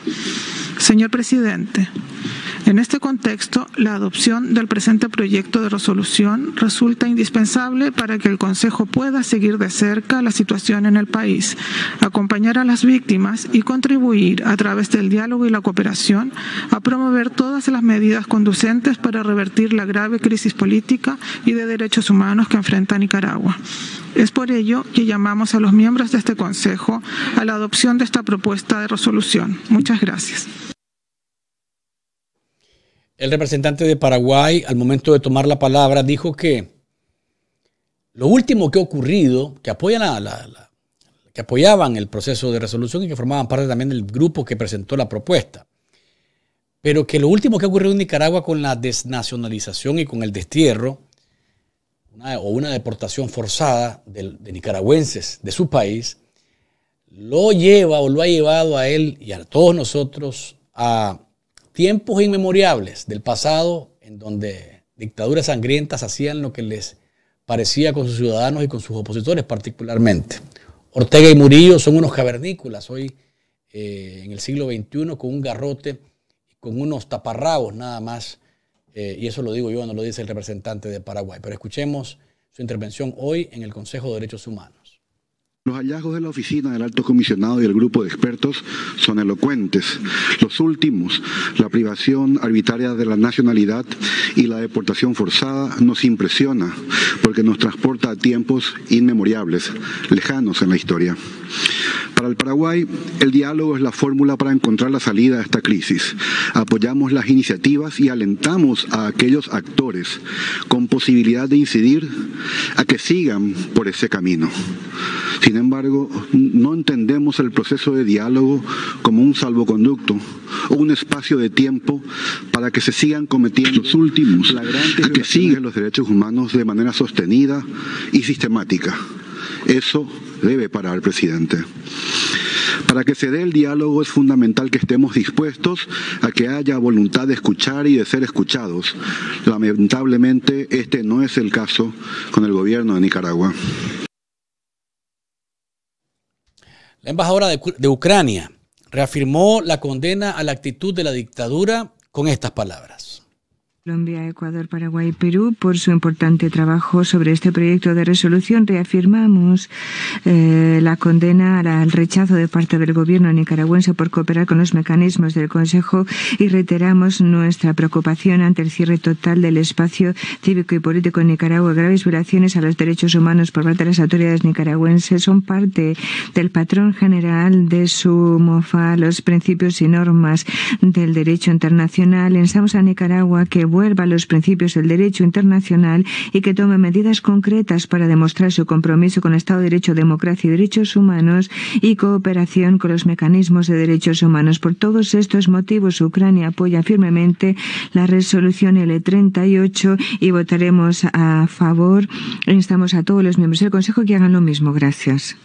Speaker 6: Señor presidente, en este contexto, la adopción del presente proyecto de resolución resulta indispensable para que el Consejo pueda seguir de cerca la situación en el país, acompañar a las víctimas y contribuir a través del diálogo y la cooperación a promover todas las medidas conducentes para revertir la grave crisis política y de derechos humanos que enfrenta Nicaragua. Es por ello que llamamos a los miembros de este Consejo a la adopción de esta propuesta de resolución. Muchas gracias.
Speaker 2: El representante de Paraguay, al momento de tomar la palabra, dijo que lo último que ha ocurrido, que, apoyan la, que apoyaban el proceso de resolución y que formaban parte también del grupo que presentó la propuesta, pero que lo último que ha ocurrido en Nicaragua con la desnacionalización y con el destierro una, o una deportación forzada de, nicaragüenses de su país, lo lleva o lo ha llevado a él y a todos nosotros a tiempos inmemorables del pasado en donde dictaduras sangrientas hacían lo que les parecía con sus ciudadanos y con sus opositores particularmente.
Speaker 7: Ortega y Murillo son unos
Speaker 2: cavernícolas hoy eh, en el siglo XXI con un garrote y con unos taparrabos nada más eh, y eso lo digo yo, no lo dice el representante de Paraguay. Pero escuchemos su intervención hoy en el Consejo de Derechos Humanos.
Speaker 9: Los hallazgos de la oficina del alto comisionado y el grupo de expertos son elocuentes. Los últimos, la privación arbitraria de la nacionalidad y la deportación forzada, nos impresiona porque nos transporta a tiempos inmemorables, lejanos en la historia. Para el Paraguay, el diálogo es la fórmula para encontrar la salida a esta crisis. Apoyamos las iniciativas y alentamos a aquellos actores con posibilidad de incidir a que sigan por ese camino. Sin embargo, no entendemos el proceso de diálogo como un salvoconducto o un espacio de tiempo para que se sigan cometiendo los últimos, flagrantes que sigan los derechos humanos de manera sostenida y sistemática. Eso debe parar, presidente. Para que se dé el diálogo es fundamental que estemos dispuestos a que haya voluntad de escuchar y de ser escuchados. Lamentablemente este no es el caso con el gobierno de Nicaragua.
Speaker 2: La embajadora de, Ucrania reafirmó la condena a la actitud de la dictadura con estas palabras.
Speaker 7: Colombia, Ecuador, Paraguay y Perú por su importante trabajo sobre este proyecto de resolución. Reafirmamos eh, la condena al rechazo de parte del gobierno nicaragüense por cooperar con los mecanismos del Consejo y reiteramos nuestra preocupación ante el cierre total del espacio cívico y político en Nicaragua. Graves violaciones a los derechos humanos por parte de las autoridades nicaragüenses son parte del patrón general de su MOFA, los principios y normas del derecho internacional. a Nicaragua que vuelva a los principios del derecho internacional y que tome medidas concretas para demostrar su compromiso con el Estado de Derecho, democracia y derechos humanos y cooperación con los mecanismos de derechos humanos. Por todos estos motivos, Ucrania apoya firmemente la resolución L38 y votaremos a favor. Instamos a todos los miembros del Consejo que hagan lo mismo. Gracias.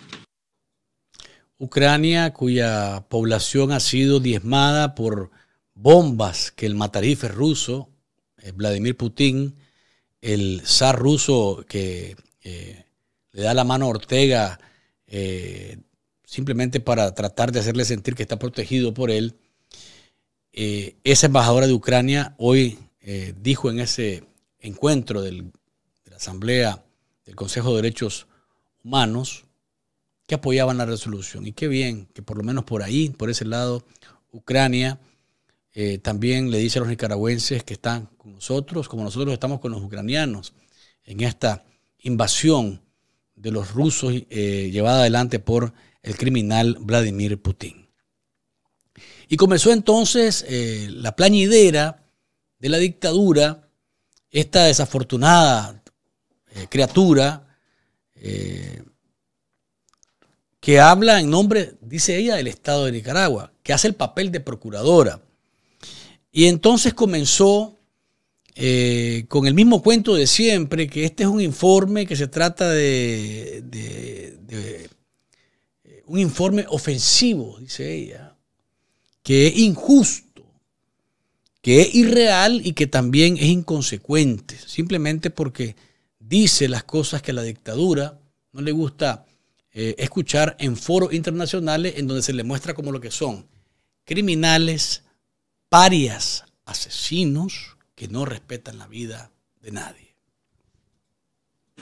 Speaker 2: Ucrania, cuya población ha sido diezmada por bombas que el matarife ruso eh, Vladimir Putin, el zar ruso que eh, le da la mano a Ortega eh, simplemente para tratar de hacerle sentir que está protegido por él. esa embajadora de Ucrania hoy dijo en ese encuentro de la Asamblea del Consejo de Derechos Humanos que apoyaban la resolución. Y qué bien que por lo menos por ahí, por ese lado, Ucrania eh, también le dice a los nicaragüenses que están con nosotros, como nosotros estamos con los ucranianos, en esta invasión de los rusos eh, llevada adelante por el criminal Vladimir Putin. Y comenzó entonces eh, la plañidera de la dictadura, esta desafortunada criatura que habla en nombre, dice ella, del Estado de Nicaragua, que hace el papel de procuradora y entonces comenzó eh, con el mismo cuento de siempre, que este es un informe que se trata de, eh, un informe ofensivo, dice ella, que es injusto, que es irreal y que también es inconsecuente, simplemente porque dice las cosas que a la dictadura no le gusta eh, escuchar en foros internacionales en donde se le muestra como lo que son, criminales, Varias asesinos que no respetan la vida de nadie.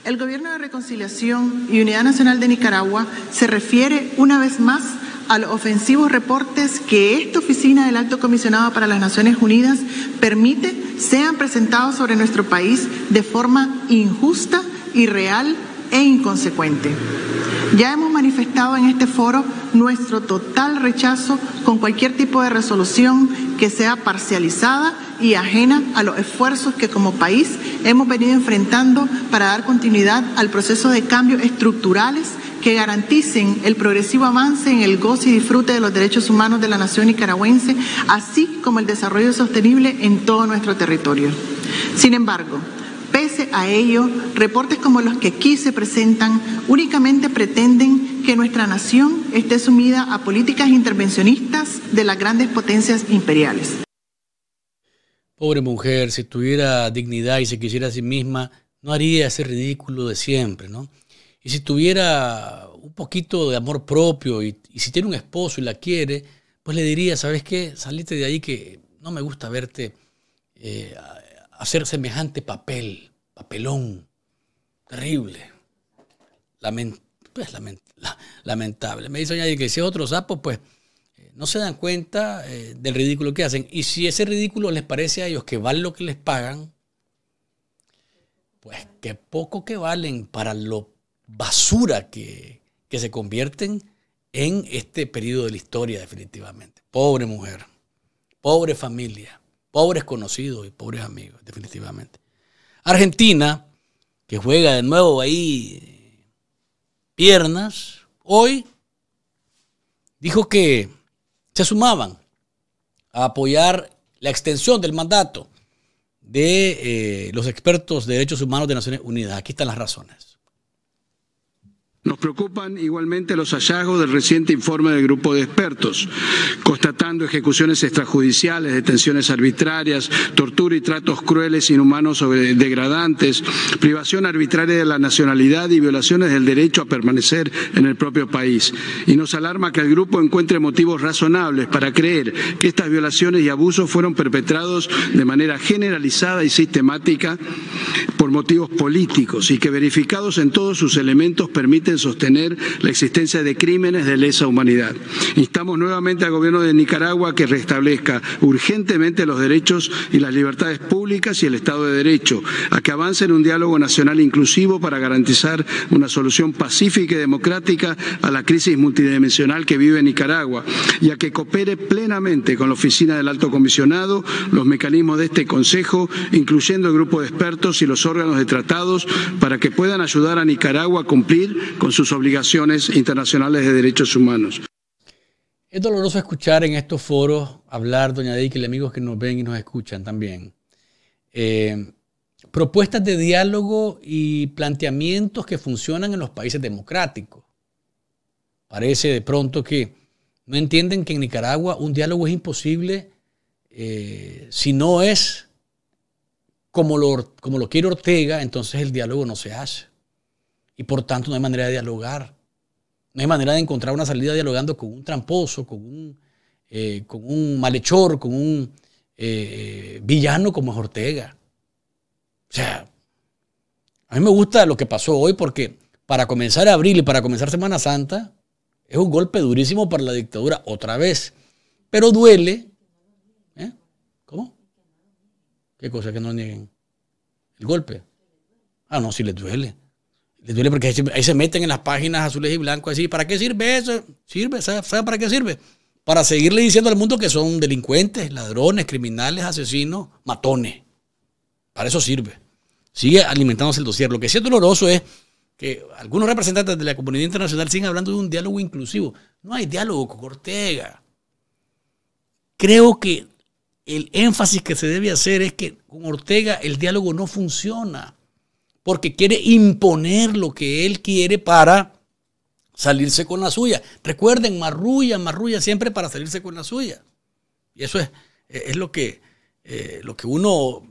Speaker 5: El Gobierno de Reconciliación y Unidad Nacional de Nicaragua se refiere una vez más a los ofensivos reportes que esta oficina del Alto Comisionado para las Naciones Unidas permite sean presentados sobre nuestro país de forma injusta, y real e inconsecuente. Ya hemos manifestado en este foro nuestro total rechazo con cualquier tipo de resolución que sea parcializada y ajena a los esfuerzos que como país hemos venido enfrentando para dar continuidad al proceso de cambios estructurales que garanticen el progresivo avance en el goce y disfrute de los derechos humanos de la nación nicaragüense, así como el desarrollo sostenible en todo nuestro territorio. Sin embargo, a ello, reportes como los que aquí se presentan únicamente pretenden que nuestra nación esté sumida a políticas intervencionistas de las grandes potencias imperiales.
Speaker 2: Pobre mujer, si tuviera dignidad y se quisiera a sí misma, no haría ese ridículo de siempre, ¿no? Y si tuviera un poquito de amor propio y, si tiene un esposo y la quiere, pues le diría, ¿sabes qué? Salite de ahí que no me gusta verte eh, hacer semejante papel papelón, terrible, pues, lamentable. Me dicen que si es otro sapo, pues eh, no se dan cuenta eh, del ridículo que hacen. Y si ese ridículo les parece a ellos que vale lo que les pagan, pues qué poco que valen para lo basura que, que se convierten en este periodo de la historia definitivamente. Pobre mujer, pobre familia, pobres conocidos y pobres amigos definitivamente. Argentina, que juega de nuevo ahí piernas, hoy dijo que se sumaban a apoyar la extensión del mandato de eh, los expertos de derechos humanos de Naciones Unidas. Aquí están las razones.
Speaker 10: Nos preocupan igualmente los hallazgos del reciente informe del grupo de expertos, constatando ejecuciones extrajudiciales, detenciones arbitrarias, tortura y tratos crueles, inhumanos o degradantes, privación arbitraria de la nacionalidad y violaciones del derecho a permanecer en el propio país. Y nos alarma que el grupo encuentre motivos razonables para creer que estas violaciones y abusos fueron perpetrados de manera generalizada y sistemática por motivos políticos y que verificados en todos sus elementos permiten sostener la existencia de crímenes de lesa humanidad. Instamos nuevamente al gobierno de Nicaragua que restablezca urgentemente los derechos y las libertades públicas y el Estado de Derecho, a que avance en un diálogo nacional inclusivo para garantizar una solución pacífica y democrática a la crisis multidimensional que vive Nicaragua y a que coopere plenamente con la Oficina del Alto Comisionado, los mecanismos de este Consejo, incluyendo el grupo de expertos y los órganos de tratados, para que puedan ayudar a Nicaragua a cumplir con sus obligaciones internacionales de derechos humanos.
Speaker 2: Es doloroso escuchar en estos foros hablar, doña Dick, y amigos que nos ven y nos escuchan también. Eh, propuestas de diálogo y planteamientos que funcionan en los países democráticos. Parece de pronto que no entienden que en Nicaragua un diálogo es imposible eh, si no es como como lo quiere Ortega, entonces el diálogo no se hace. Y por tanto no hay manera de dialogar. No hay manera de encontrar una salida dialogando con un tramposo, con un, eh, con un malhechor, con un eh, eh, villano como es Ortega. O sea, a mí me gusta lo que pasó hoy porque para comenzar abril y para comenzar Semana Santa es un golpe durísimo para la dictadura otra vez. Pero duele. ¿Cómo? ¿Qué cosa que no nieguen? El golpe. Ah, no, si les duele. Les porque ahí se meten en las páginas azules y blancos así. ¿Para qué sirve eso? ¿Sirve? para qué sirve? Para seguirle diciendo al mundo que son delincuentes, ladrones, criminales, asesinos, matones. Para eso sirve. Sigue alimentándose el dossier. Lo que sí es doloroso es que algunos representantes de la comunidad internacional siguen hablando de un diálogo inclusivo. No hay diálogo con Ortega. Creo que el énfasis que se debe hacer es que con Ortega el diálogo no funciona porque quiere imponer lo que él quiere para salirse con la suya. Recuerden, marrulla, marrulla siempre para salirse con la suya. Y eso es, lo, que, eh, lo que uno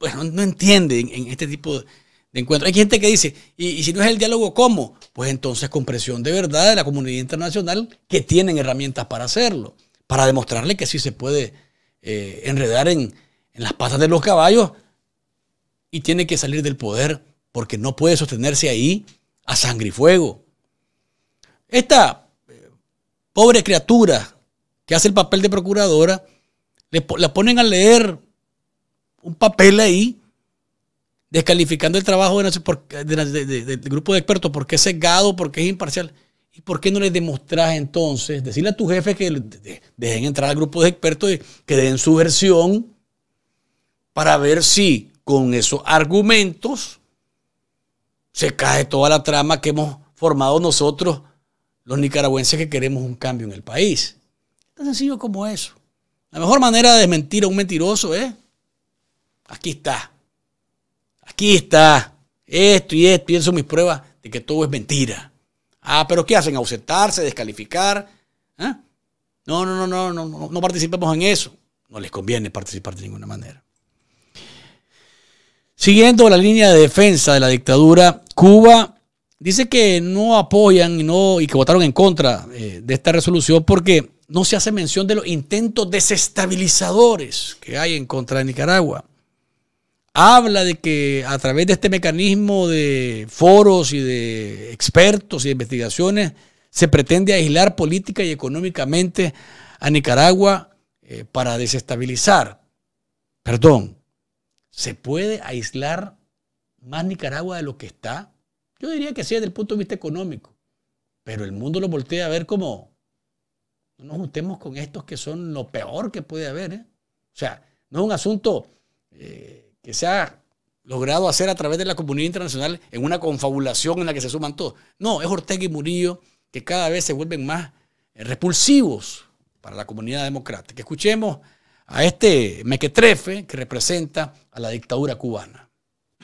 Speaker 2: no, entiende en, este tipo de, encuentro. encuentros. Hay gente que dice, y, si no es el diálogo, ¿cómo? Pues entonces con presión de verdad de la comunidad internacional que tienen herramientas para hacerlo, para demostrarle que sí se puede eh, enredar en las patas de los caballos y tiene que salir del poder porque no puede sostenerse ahí a sangre y fuego. Esta eh, pobre criatura que hace el papel de procuradora, la ponen a leer un papel ahí descalificando el trabajo del grupo de expertos, porque es sesgado, porque es imparcial. ¿Y por qué no le demostras entonces, decirle a tu jefe que dejen entrar al grupo de expertos, y que den su versión para ver si con esos argumentos se cae toda la trama que hemos formado nosotros, los nicaragüenses que queremos un cambio en el país. Tan sencillo como eso. La mejor manera de desmentir a un mentiroso es, aquí está, aquí está, esto y esto, pienso mis pruebas de que todo es mentira. Ah, pero ¿qué hacen? Ausentarse, descalificar. ¿Ah? No, no, no, no, no, no participemos en eso. No les conviene participar de ninguna manera. Siguiendo la línea de defensa de la dictadura, Cuba dice que no apoyan y, no, que votaron en contra eh, de esta resolución porque no se hace mención de los intentos desestabilizadores que hay en contra de Nicaragua. Habla de que a través de este mecanismo de foros y de expertos y de investigaciones se pretende aislar política y económicamente a Nicaragua eh, para desestabilizar. Perdón, ¿Se puede aislar más Nicaragua de lo que está? Yo diría que sí desde el punto de vista económico, pero el mundo lo voltea a ver como, no nos juntemos con estos que son lo peor que puede haber. ¿eh? O sea, no es un asunto eh, que se ha logrado hacer a través de la comunidad internacional en una confabulación en la que se suman todos. No, es Ortega y Murillo que cada vez se vuelven más eh, repulsivos para la comunidad democrática. Escuchemos a este mequetrefe que representa a la dictadura cubana.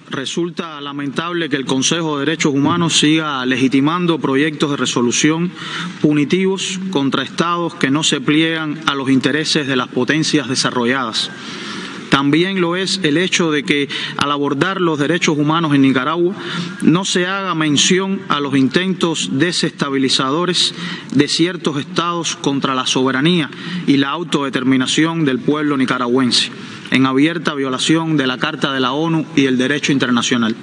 Speaker 10: Resulta lamentable que el Consejo de Derechos Humanos siga legitimando proyectos de resolución punitivos contra estados que no se pliegan a los intereses de las potencias desarrolladas. También lo es el hecho de que al abordar los derechos humanos en Nicaragua no se haga mención a los intentos desestabilizadores de ciertos estados contra la soberanía y la autodeterminación del pueblo nicaragüense en abierta violación de la Carta de la ONU y el derecho internacional.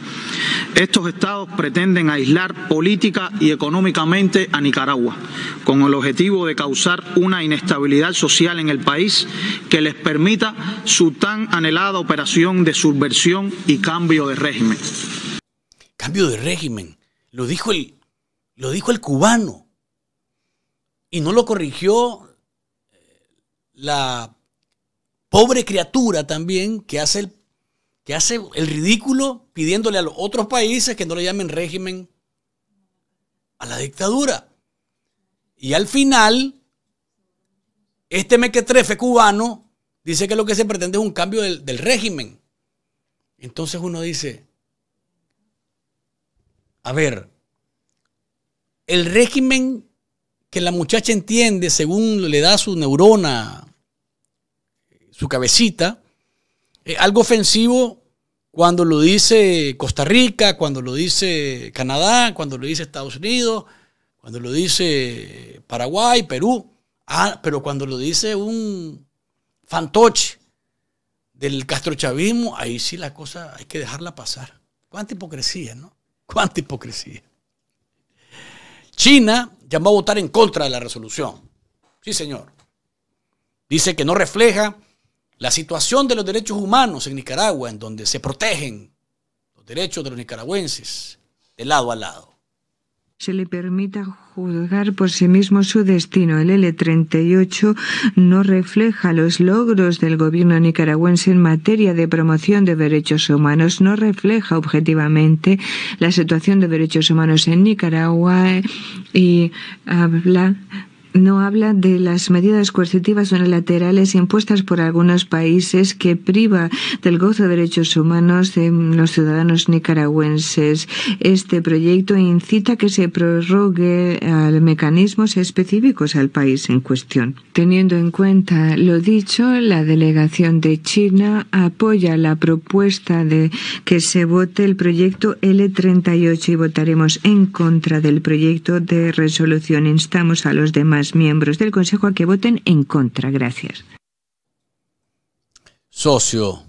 Speaker 10: Estos estados pretenden aislar política y económicamente a Nicaragua, con el objetivo de causar una inestabilidad social en el país que les permita su tan anhelada operación de subversión y cambio de régimen.
Speaker 2: Cambio de régimen, lo dijo el, lo dijo el cubano. Y no lo corrigió eh, la pobre criatura también que hace el, que hace el ridículo pidiéndole a los otros países que no le llamen régimen a la dictadura. Y al final, este mequetrefe cubano dice que lo que se pretende es un cambio del, del régimen. Entonces uno dice, a ver, el régimen que la muchacha entiende según le da su neurona su cabecita. Eh, algo ofensivo cuando lo dice Costa Rica, cuando lo dice Canadá, cuando lo dice Estados Unidos, cuando lo dice Paraguay, Perú. Ah, pero cuando lo dice un fantoche del castrochavismo, ahí sí la cosa hay que dejarla pasar. Cuánta hipocresía, ¿no? Cuánta hipocresía. China llamó a votar en contra de la resolución. Sí, señor. Dice que no refleja la situación de los derechos humanos en Nicaragua, en donde se protegen los derechos de los nicaragüenses de lado a lado.
Speaker 7: Se le permita juzgar por sí mismo su destino. El L38 no refleja los logros del gobierno nicaragüense en materia de promoción de derechos humanos, no refleja objetivamente la situación de derechos humanos en Nicaragua eh, y habla no habla de las medidas coercitivas unilaterales impuestas por algunos países que priva del gozo de derechos humanos de los ciudadanos nicaragüenses. Este proyecto incita que se prorrogue a mecanismos específicos al país en cuestión. Teniendo en cuenta lo dicho, la delegación de China apoya la propuesta de que se vote el proyecto L38 y votaremos en contra del proyecto de resolución. Instamos a los demás miembros del Consejo a que voten en contra. Gracias.
Speaker 2: Socio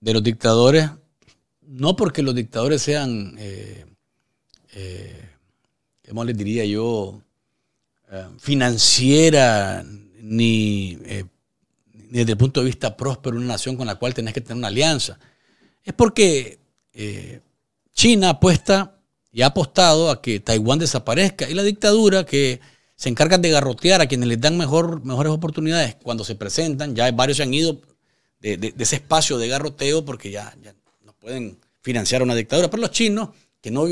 Speaker 2: de los dictadores, no porque los dictadores sean, eh, eh, ¿cómo les diría yo? Eh, financiera ni, ni, desde el punto de vista próspero una nación con la cual tenés que tener una alianza. Es porque China apuesta y ha apostado a que Taiwán desaparezca y la dictadura que se encargan de garrotear a quienes les dan mejor, mejores oportunidades cuando se presentan. Ya varios se han ido de, ese espacio de garroteo porque ya, no pueden financiar una dictadura. Pero los chinos, que no,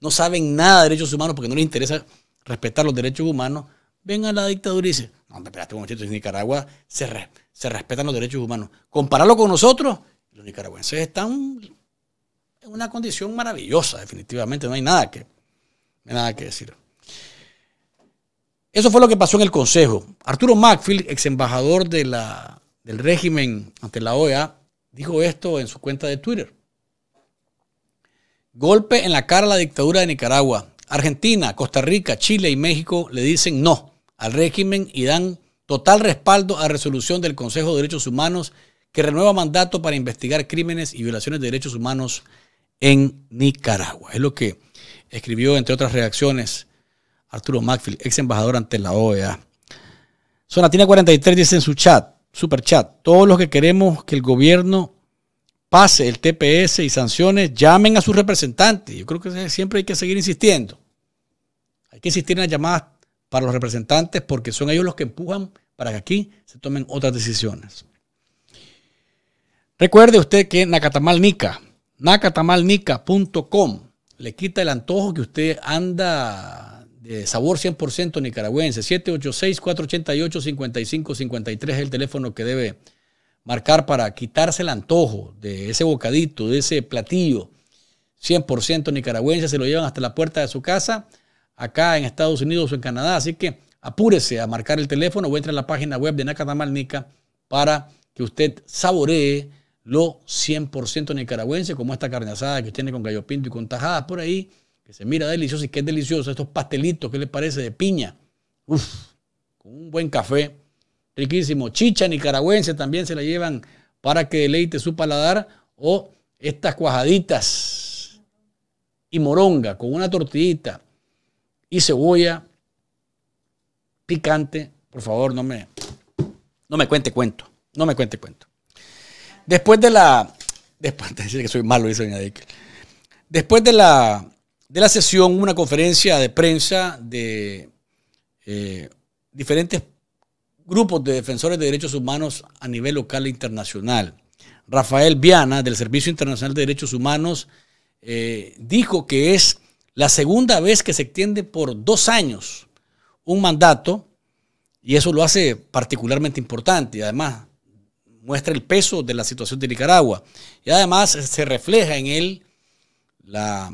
Speaker 2: no, saben nada de derechos humanos porque no les interesa respetar los derechos humanos, ven a la dictadura y dicen, no, esperaste un momentito, en Nicaragua se, se respetan los derechos humanos. Compararlo con nosotros, los nicaragüenses están en una condición maravillosa, definitivamente, no hay nada que, nada que decir. Eso fue lo que pasó en el Consejo. Arturo Macfield, ex embajador del régimen ante la OEA, dijo esto en su cuenta de Twitter. Golpe en la cara a la dictadura de Nicaragua. Argentina, Costa Rica, Chile y México le dicen no al régimen y dan total respaldo a resolución del Consejo de Derechos Humanos que renueva mandato para investigar crímenes y violaciones de derechos humanos en Nicaragua. Es lo que escribió, entre otras reacciones, Arturo Macfield, ex embajador ante la OEA. Sonatina 43 dice en su chat, super chat, todos los que queremos que el gobierno pase el TPS y sanciones, llamen a sus representantes. Yo creo que siempre hay que seguir insistiendo. Hay que insistir en las llamadas para los representantes porque son ellos los que empujan para que aquí se tomen otras decisiones. Recuerde usted que nacatamalnica nacatamalnica.com, le quita el antojo que usted anda de sabor 100% nicaragüense. 786-488-5553 es el teléfono que debe marcar para quitarse el antojo de ese bocadito, de ese platillo 100% nicaragüense. Se lo llevan hasta la puerta de su casa, acá en Estados Unidos o en Canadá. Así que apúrese a marcar el teléfono o entre en la página web de Nacatamalnica para que usted saboree lo 100% nicaragüense, como esta carne asada que tiene con gallo pinto y con tajadas por ahí que se mira delicioso y que es delicioso, estos pastelitos, ¿qué le parece? De piña. Uf, con un buen café, riquísimo. Chicha nicaragüense también se la llevan para que deleite su paladar o estas cuajaditas y moronga con una tortillita y cebolla picante. Por favor, no me, no me cuente cuento. No me cuente cuento. Después de la. Después de decir que soy malo, Después de la de la sesión una conferencia de prensa de eh, diferentes grupos de defensores de derechos humanos a nivel local e internacional. Rafael Viana, del Servicio Internacional de Derechos Humanos, eh, dijo que es la segunda vez que se extiende por dos años un mandato y eso lo hace particularmente importante y además muestra el peso de la situación de Nicaragua y además se refleja en él la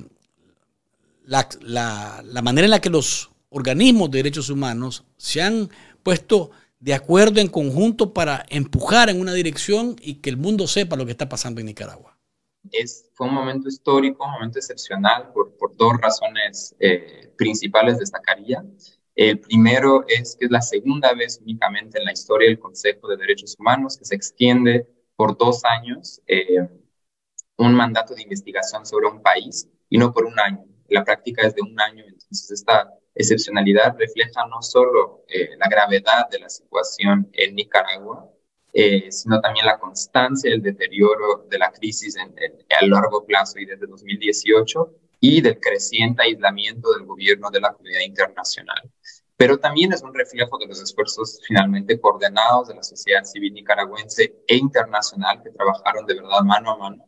Speaker 2: la, la, manera en la que los organismos de derechos humanos se han puesto de acuerdo en conjunto para empujar en una dirección y que el mundo sepa lo que está pasando en Nicaragua.
Speaker 11: Es, fue un momento histórico, un momento excepcional por, por dos razones eh, principales destacaría. El primero es que es la segunda vez únicamente en la historia del Consejo de Derechos Humanos que se extiende por dos años eh, un mandato de investigación sobre un país y no por un año la práctica es de un año, entonces esta excepcionalidad refleja no solo eh, la gravedad de la situación en Nicaragua, eh, sino también la constancia, el deterioro de la crisis a largo plazo y desde 2018 y del creciente aislamiento del gobierno de la comunidad internacional. Pero también es un reflejo de los esfuerzos finalmente coordinados de la sociedad civil nicaragüense e internacional que trabajaron de verdad mano a mano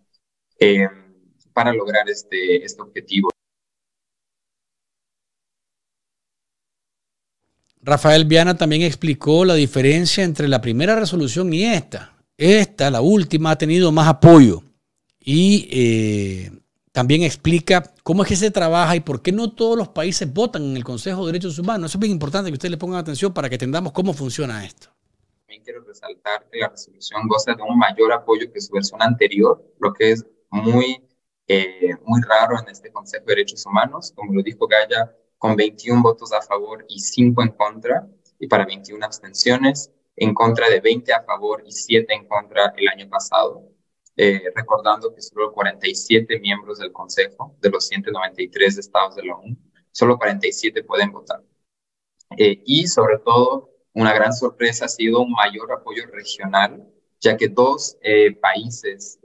Speaker 11: eh, para lograr este, este objetivo.
Speaker 2: Rafael Viana también explicó la diferencia entre la primera resolución y esta. Esta, la última, ha tenido más apoyo y eh, también explica cómo es que se trabaja y por qué no todos los países votan en el Consejo de Derechos Humanos. Eso es bien importante que ustedes le pongan atención para que entendamos cómo funciona esto.
Speaker 11: También quiero resaltar que la resolución goza de un mayor apoyo que su versión anterior, lo que es muy, eh, muy raro en este Consejo de Derechos Humanos. Como lo dijo Gaya, con 21 votos a favor y 5 en contra, y para 21 abstenciones, en contra de 20 a favor y 7 en contra el año pasado, eh, recordando que solo 47 miembros del Consejo, de los 193 estados de la ONU, solo 47 pueden votar. Eh, y sobre todo, una gran sorpresa ha sido un mayor apoyo regional, ya que dos eh, países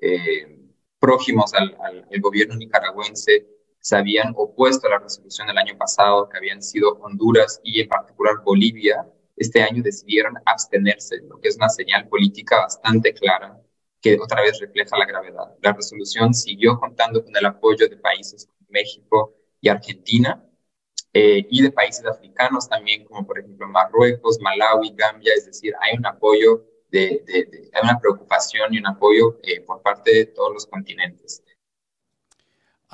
Speaker 11: prójimos al gobierno nicaragüense se habían opuesto a la resolución del año pasado, que habían sido Honduras y en particular Bolivia, este año decidieron abstenerse, lo que es una señal política bastante clara que otra vez refleja la gravedad. La resolución siguió contando con el apoyo de países como México y Argentina eh, y de países africanos también, como por ejemplo Marruecos, Malawi, Gambia, es decir, hay un apoyo, de, hay una preocupación y un apoyo eh, por parte de todos los continentes.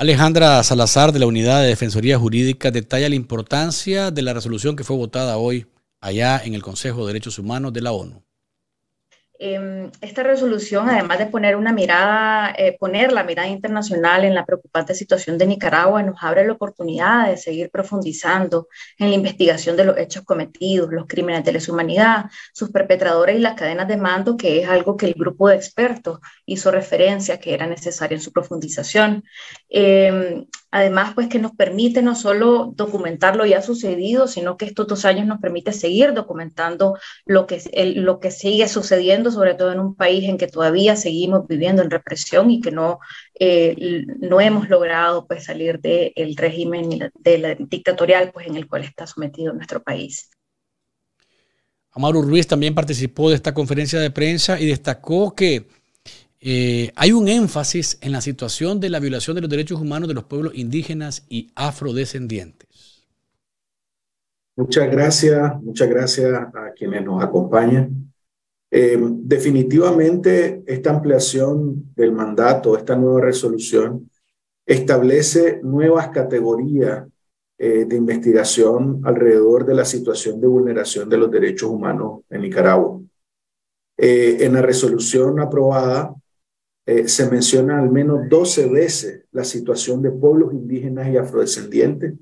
Speaker 2: Alejandra Salazar de la Unidad de Defensoría Jurídica detalla la importancia de la resolución que fue votada hoy allá en el Consejo de Derechos Humanos de la ONU.
Speaker 7: Em, esta
Speaker 5: resolución, además de poner una mirada, eh, poner la mirada internacional en la preocupante situación de Nicaragua, nos abre la oportunidad de seguir profundizando en la investigación de los hechos cometidos, los crímenes de lesa humanidad, sus perpetradores y las cadenas de mando, que es algo que el grupo de expertos hizo referencia que era necesario en su profundización. Eh, Además, pues que nos permite no solo documentar lo ya sucedido, sino que estos dos años nos permite seguir documentando lo que, lo que sigue sucediendo, sobre todo en un país en que todavía seguimos viviendo en represión y que no, eh, no hemos logrado pues, salir del régimen dictatorial pues, en el cual está sometido nuestro país.
Speaker 2: Amaru Ruiz también participó de esta conferencia de prensa y destacó que eh, hay un énfasis en la situación de la violación de los derechos humanos de los pueblos indígenas y afrodescendientes.
Speaker 1: Muchas gracias, muchas gracias a quienes nos acompañan. Eh, definitivamente, esta ampliación del mandato, esta nueva resolución, establece nuevas categorías eh, de investigación alrededor de la situación de vulneración de los derechos humanos en Nicaragua. en la resolución aprobada eh, se menciona al menos 12 veces la situación de pueblos indígenas y afrodescendientes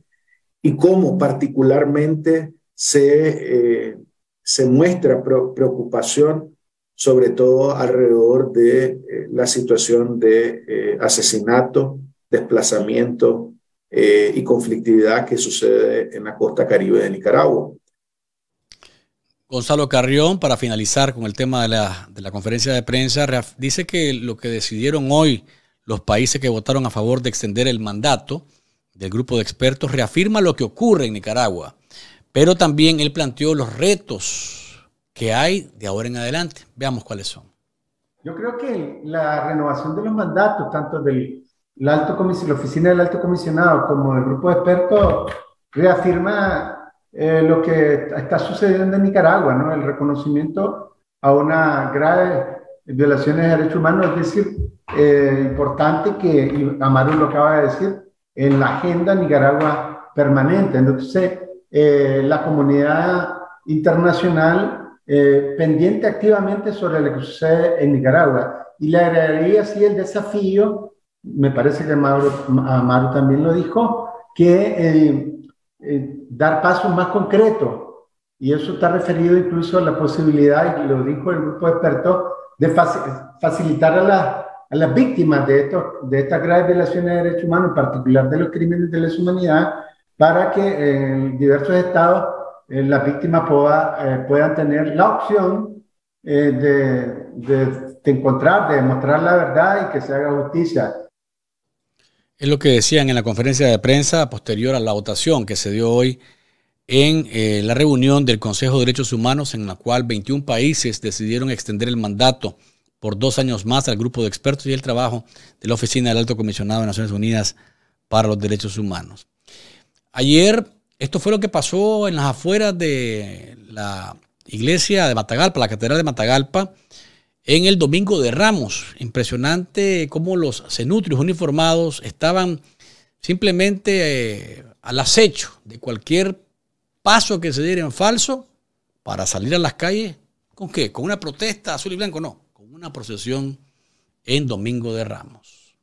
Speaker 1: y cómo particularmente se, eh, se muestra preocupación sobre todo alrededor de eh, la situación de asesinato, desplazamiento y conflictividad que sucede en la costa caribe de Nicaragua.
Speaker 2: Gonzalo Carrión, para finalizar con el tema de la, de la conferencia de prensa, dice que lo que decidieron hoy los países que votaron a favor de extender el mandato del grupo de expertos reafirma lo que ocurre en Nicaragua, pero también él planteó los retos que hay de ahora en adelante. Veamos cuáles son.
Speaker 1: Yo creo que la renovación de los mandatos, tanto del la oficina del alto comisionado como del grupo de expertos, reafirma eh, lo que está sucediendo en Nicaragua, ¿no? El reconocimiento a una grave violación de derechos humanos, es decir, eh, importante que, y Amaru lo acaba de decir, en la agenda Nicaragua permanente. Entonces, eh, la comunidad internacional pendiente activamente sobre lo que sucede en Nicaragua. Y le agregaría, si el desafío, me parece que Amaru también lo dijo, que dar pasos más concretos. Y eso está referido incluso a la posibilidad, y lo dijo el grupo de expertos, de facilitar a, a las víctimas de, estos, de estas graves violaciones de derechos humanos, en particular de los crímenes de lesa humanidad, para que en diversos estados eh, las víctimas pueda, eh, puedan tener la opción de, eh, de, de, encontrar, de demostrar la verdad y que se haga justicia.
Speaker 2: Es lo que decían en la conferencia de prensa posterior a la votación que se dio hoy en eh, la reunión del Consejo de Derechos Humanos en la cual 21 países decidieron extender el mandato por dos años más al grupo de expertos y el trabajo de la Oficina del Alto Comisionado de Naciones Unidas para los Derechos Humanos. Ayer, esto fue lo que pasó en las afueras de la iglesia de Matagalpa, la Catedral de Matagalpa, en el Domingo de Ramos. Impresionante cómo los cenutrios uniformados estaban simplemente eh, al acecho de cualquier paso que se diera en falso para salir a las calles. ¿Con qué? ¿Con una protesta azul y blanco? No, con una procesión en Domingo de Ramos.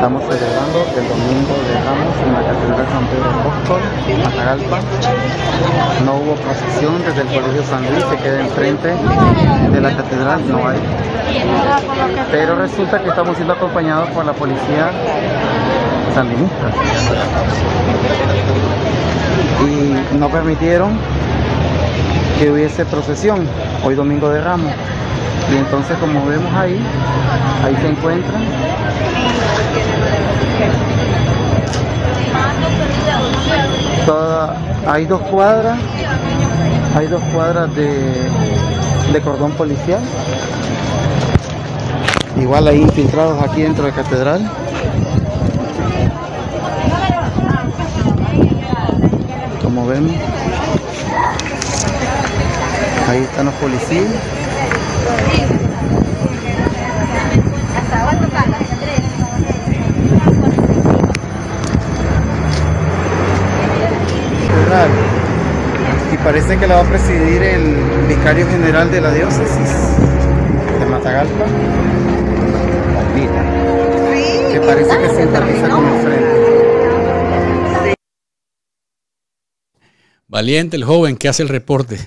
Speaker 2: Estamos celebrando el domingo de Ramos en la Catedral San Pedro de en
Speaker 1: Matagalpa. No hubo procesión desde el Colegio San Luis, se queda enfrente de la Catedral, no hay. Pero resulta que estamos siendo acompañados por la policía sandinista.
Speaker 10: Y no permitieron que hubiese procesión hoy domingo de Ramos y entonces como vemos ahí ahí se encuentran hay dos cuadras hay dos cuadras de, de cordón policial igual hay infiltrados aquí dentro de la catedral como vemos ahí están los policías
Speaker 1: y parece que la va a presidir el vicario general de la diócesis de Matagalpa,
Speaker 12: parece que con frente.
Speaker 2: Valiente el joven que hace el reporte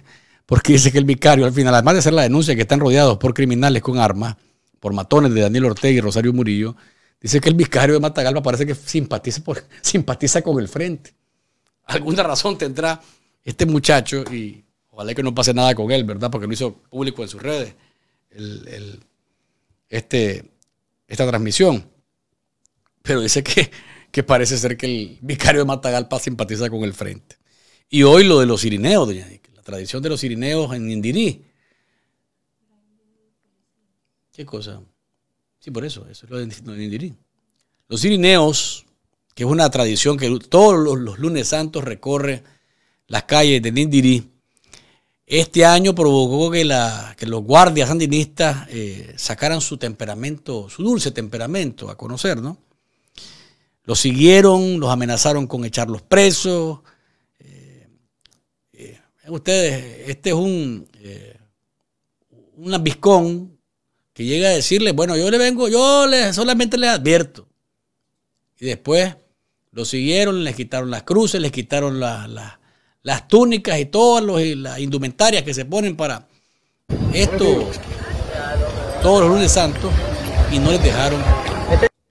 Speaker 2: porque dice que el vicario al final, además de hacer la denuncia que están rodeados por criminales con armas, por matones de Daniel Ortega y Rosario Murillo, dice que el vicario de Matagalpa parece que simpatiza, con el frente. Alguna razón tendrá este muchacho y ojalá que no pase nada con él, ¿verdad? Porque no hizo público en sus redes, este, esta transmisión. Pero dice que, que parece ser que el vicario de Matagalpa simpatiza con el frente. Y hoy lo de los Irineos, doña tradición de los sirineos en Indirí. ¿Qué cosa? Sí, por eso, eso es lo de Indirí. Los sirineos, que es una tradición que todos los, lunes santos recorre las calles de Nindirí, este año provocó que, la, que los guardias andinistas eh, sacaran su temperamento, su dulce temperamento a conocer, ¿no? Los siguieron, los amenazaron con echarlos presos, ustedes, este es un, eh, ambiscón que llega a decirle, bueno, yo le vengo, yo le solamente le advierto. Y después lo siguieron, les quitaron las cruces, les quitaron las túnicas y todas las indumentarias que se ponen para esto todos los lunes santos y no les dejaron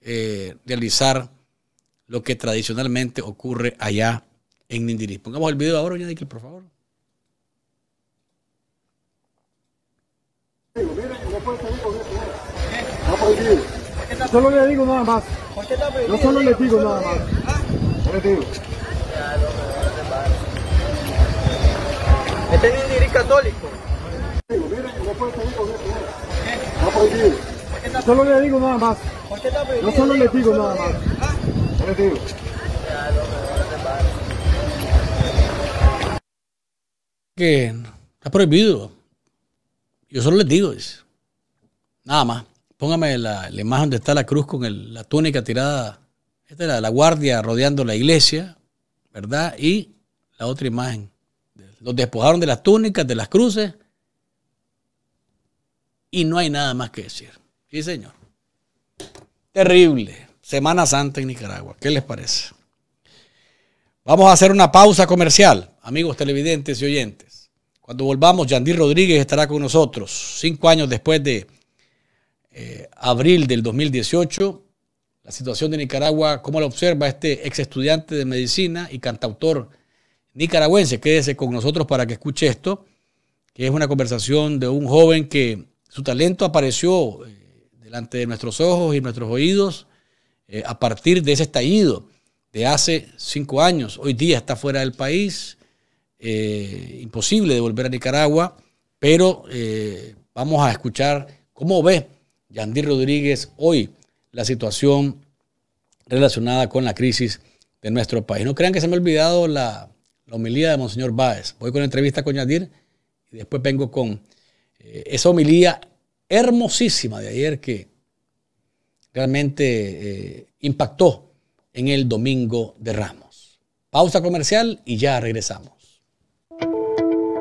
Speaker 2: eh, realizar lo que tradicionalmente ocurre allá en Nindirí. Pongamos el video ahora, Yannick, por favor.
Speaker 8: Solo le digo nada más.
Speaker 1: Yo solo le digo nada más.
Speaker 8: Le digo.
Speaker 3: Este es
Speaker 2: un católico.
Speaker 8: No Solo le digo nada más. Yo solo le digo nada
Speaker 4: más.
Speaker 8: Le digo.
Speaker 2: Que está prohibido. Yo solo les digo eso. Nada más. Póngame la, imagen donde está la cruz con la túnica tirada. Esta era la guardia rodeando la iglesia, ¿verdad? Y la otra imagen. Los despojaron de las túnicas, de las cruces. Y no hay nada más que decir. Sí, señor. Terrible. Semana Santa en Nicaragua. ¿Qué les parece? Vamos a hacer una pausa comercial, amigos televidentes y oyentes. Cuando volvamos, Yandir Rodríguez estará con nosotros, cinco años después de eh, abril del 2018. La situación de Nicaragua, ¿cómo la observa este ex estudiante de medicina y cantautor nicaragüense? Quédese con nosotros para que escuche esto, que es una conversación de un joven que su talento apareció eh, delante de nuestros ojos y nuestros oídos eh, a partir de ese estallido de hace cinco años. Hoy día está fuera del país, imposible de volver a Nicaragua, pero vamos a escuchar cómo ve Yandir Rodríguez hoy la situación relacionada con la crisis de nuestro país. No crean que se me ha olvidado la, homilía de Monseñor Báez. Voy con la entrevista con Yandir y después vengo con eh, esa homilía hermosísima de ayer que realmente eh, impactó en el Domingo de Ramos. Pausa comercial y ya
Speaker 12: regresamos.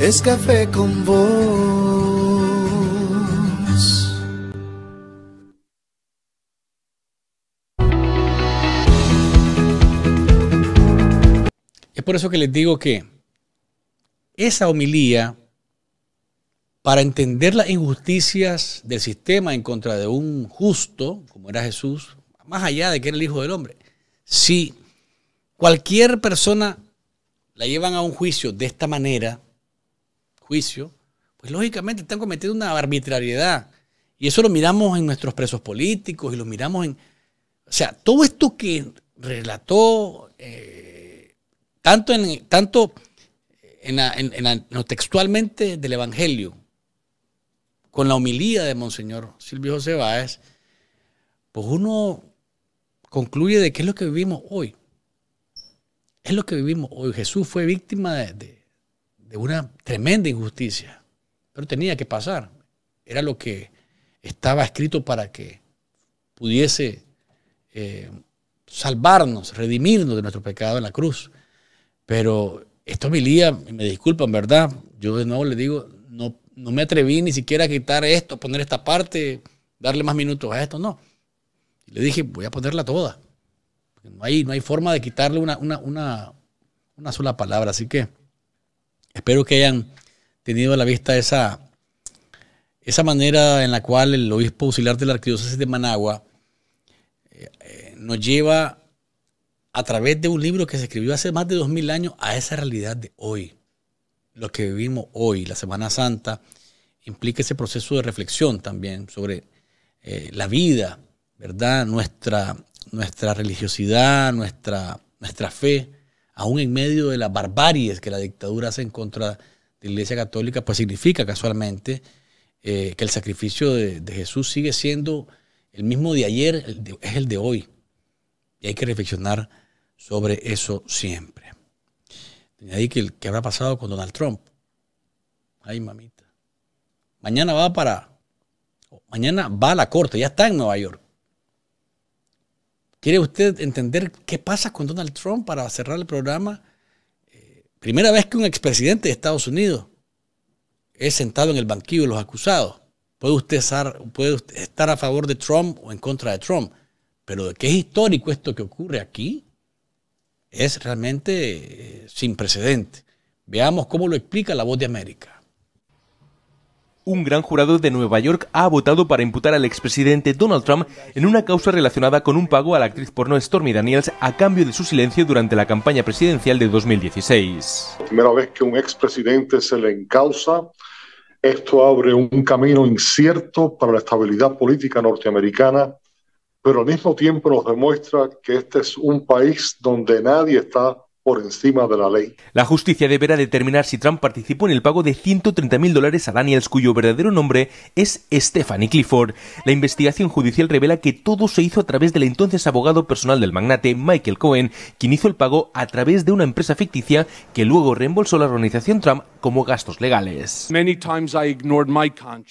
Speaker 4: es café con vos.
Speaker 2: Es por eso que les digo que esa homilía, para entender las injusticias del sistema en contra de un justo, como era Jesús, más allá de que era el Hijo del Hombre, si cualquier persona la llevan a un juicio de esta manera, juicio, pues lógicamente están cometiendo una arbitrariedad. Y eso lo miramos en nuestros presos políticos y lo miramos en... O sea, todo esto que relató, eh, tanto, en, tanto en, textualmente del Evangelio, con la homilía de Monseñor Silvio José Báez, pues uno concluye de qué es lo que vivimos hoy. Es lo que vivimos hoy. Jesús fue víctima de de una tremenda injusticia, pero tenía que pasar. Era lo que estaba escrito para que pudiese eh, salvarnos, redimirnos de nuestro pecado en la cruz. Pero esto me lía, me disculpan, ¿verdad? Yo de nuevo le digo, no, no me atreví ni siquiera a quitar esto, poner esta parte, darle más minutos a esto, no. le dije, voy a ponerla toda. No hay, no hay forma de quitarle una, una, una sola palabra, así que... Espero que hayan tenido a la vista esa, esa manera en la cual el obispo auxiliar de la arquidiócesis de Managua eh, eh, nos lleva a través de un libro que se escribió hace más de dos mil años a esa realidad de hoy. Lo que vivimos hoy, la Semana Santa, implica ese proceso de reflexión también sobre eh, la vida, ¿verdad? Nuestra, nuestra religiosidad, nuestra, nuestra fe, aún en medio de las barbaries que la dictadura hace en contra de la Iglesia Católica, pues significa casualmente eh, que el sacrificio de, Jesús sigue siendo el mismo de ayer, es el de hoy. Y hay que reflexionar sobre eso siempre. Ahí que, ¿qué habrá pasado con Donald Trump? Ay, mamita. Mañana va para. Mañana va a la corte, ya está en Nueva York. ¿Quiere usted entender qué pasa con Donald Trump para cerrar el programa? Eh, primera vez que un expresidente de Estados Unidos es sentado en el banquillo de los acusados. Puede usted, estar, a favor de Trump o en contra de Trump, pero de qué es histórico esto que ocurre aquí, es realmente eh, sin precedente. Veamos cómo lo explica la voz de América
Speaker 12: un gran jurado de Nueva York ha votado para imputar al expresidente Donald Trump en una causa relacionada con un pago a la actriz porno Stormy Daniels a cambio de su silencio durante la campaña presidencial de 2016.
Speaker 8: La primera vez que un expresidente se le encausa, esto abre un camino incierto para la estabilidad política norteamericana, pero al mismo tiempo nos demuestra que este es un país donde nadie está encima de la ley.
Speaker 12: La justicia deberá determinar si Trump participó en el pago de 130 mil dólares a Daniels, cuyo verdadero nombre es Stephanie Clifford. La investigación judicial revela que todo se hizo a través del entonces abogado personal del magnate Michael Cohen, quien hizo el pago a través de una empresa ficticia que luego reembolsó la organización Trump como gastos legales.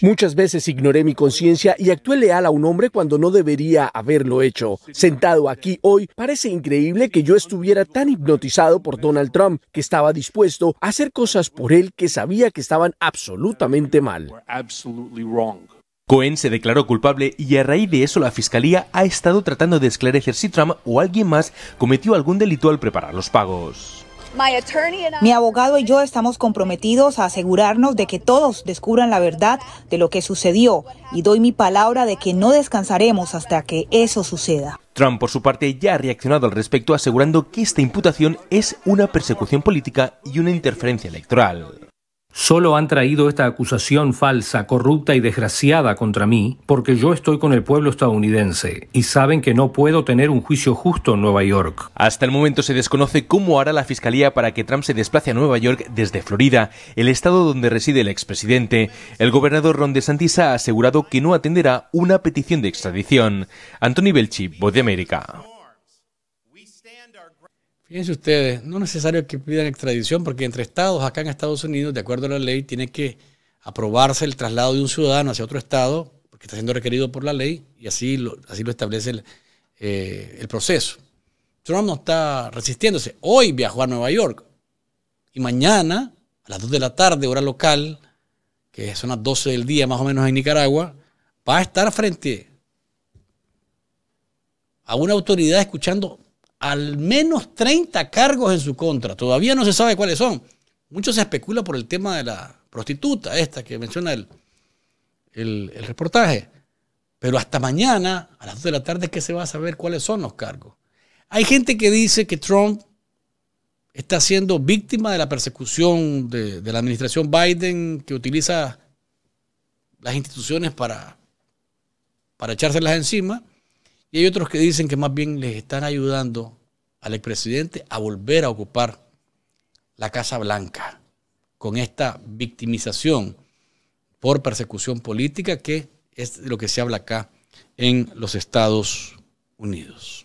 Speaker 12: Muchas veces ignoré mi conciencia
Speaker 2: y actué leal a un hombre cuando no debería haberlo hecho. Sentado aquí hoy, parece increíble que yo estuviera tan hipnotizado por Donald Trump, que estaba dispuesto a hacer cosas por él que sabía que estaban absolutamente mal.
Speaker 12: Cohen se declaró culpable y a raíz de eso la fiscalía ha estado tratando de esclarecer si Trump o alguien más cometió algún delito al preparar los pagos.
Speaker 7: Mi abogado y yo estamos comprometidos a asegurarnos de que todos descubran la verdad de lo que sucedió y doy mi palabra de que no descansaremos hasta que eso suceda.
Speaker 12: Trump, por su parte, ya ha reaccionado al respecto asegurando que esta imputación es una persecución política y una interferencia electoral. Solo han traído esta acusación falsa, corrupta y desgraciada contra mí porque yo estoy con el pueblo estadounidense y saben que no puedo tener un juicio justo en Nueva York. Hasta el momento se desconoce cómo hará la Fiscalía para que Trump se desplace a Nueva York desde Florida, el estado donde reside el expresidente. El gobernador Ron DeSantis ha asegurado que no atenderá una petición de extradición. Anthony Belchi, Voz de América.
Speaker 2: Fíjense ustedes, no es necesario que pidan extradición porque entre estados, acá en Estados Unidos, de acuerdo a la ley, tiene que aprobarse el traslado de un ciudadano hacia otro estado porque está siendo requerido por la ley y así lo, así lo establece el, eh, el proceso. Trump no está resistiéndose. Hoy viajó a Nueva York y mañana a las 2 de la tarde, hora local, que son las 12 del día más o menos en Nicaragua, va a estar frente a una autoridad escuchando al menos 30 cargos en su contra. Todavía no se sabe cuáles son. Mucho se especula por el tema de la prostituta, esta que menciona el, el, reportaje. Pero hasta mañana, a las 2 de la tarde, es que se va a saber cuáles son los cargos. Hay gente que dice que Trump está siendo víctima de la persecución de, la administración Biden, que utiliza las instituciones para, para echárselas encima. Y hay otros que dicen que más bien les están ayudando al expresidente a volver a ocupar la Casa Blanca con esta victimización por persecución política que es de lo que se habla acá en los Estados Unidos.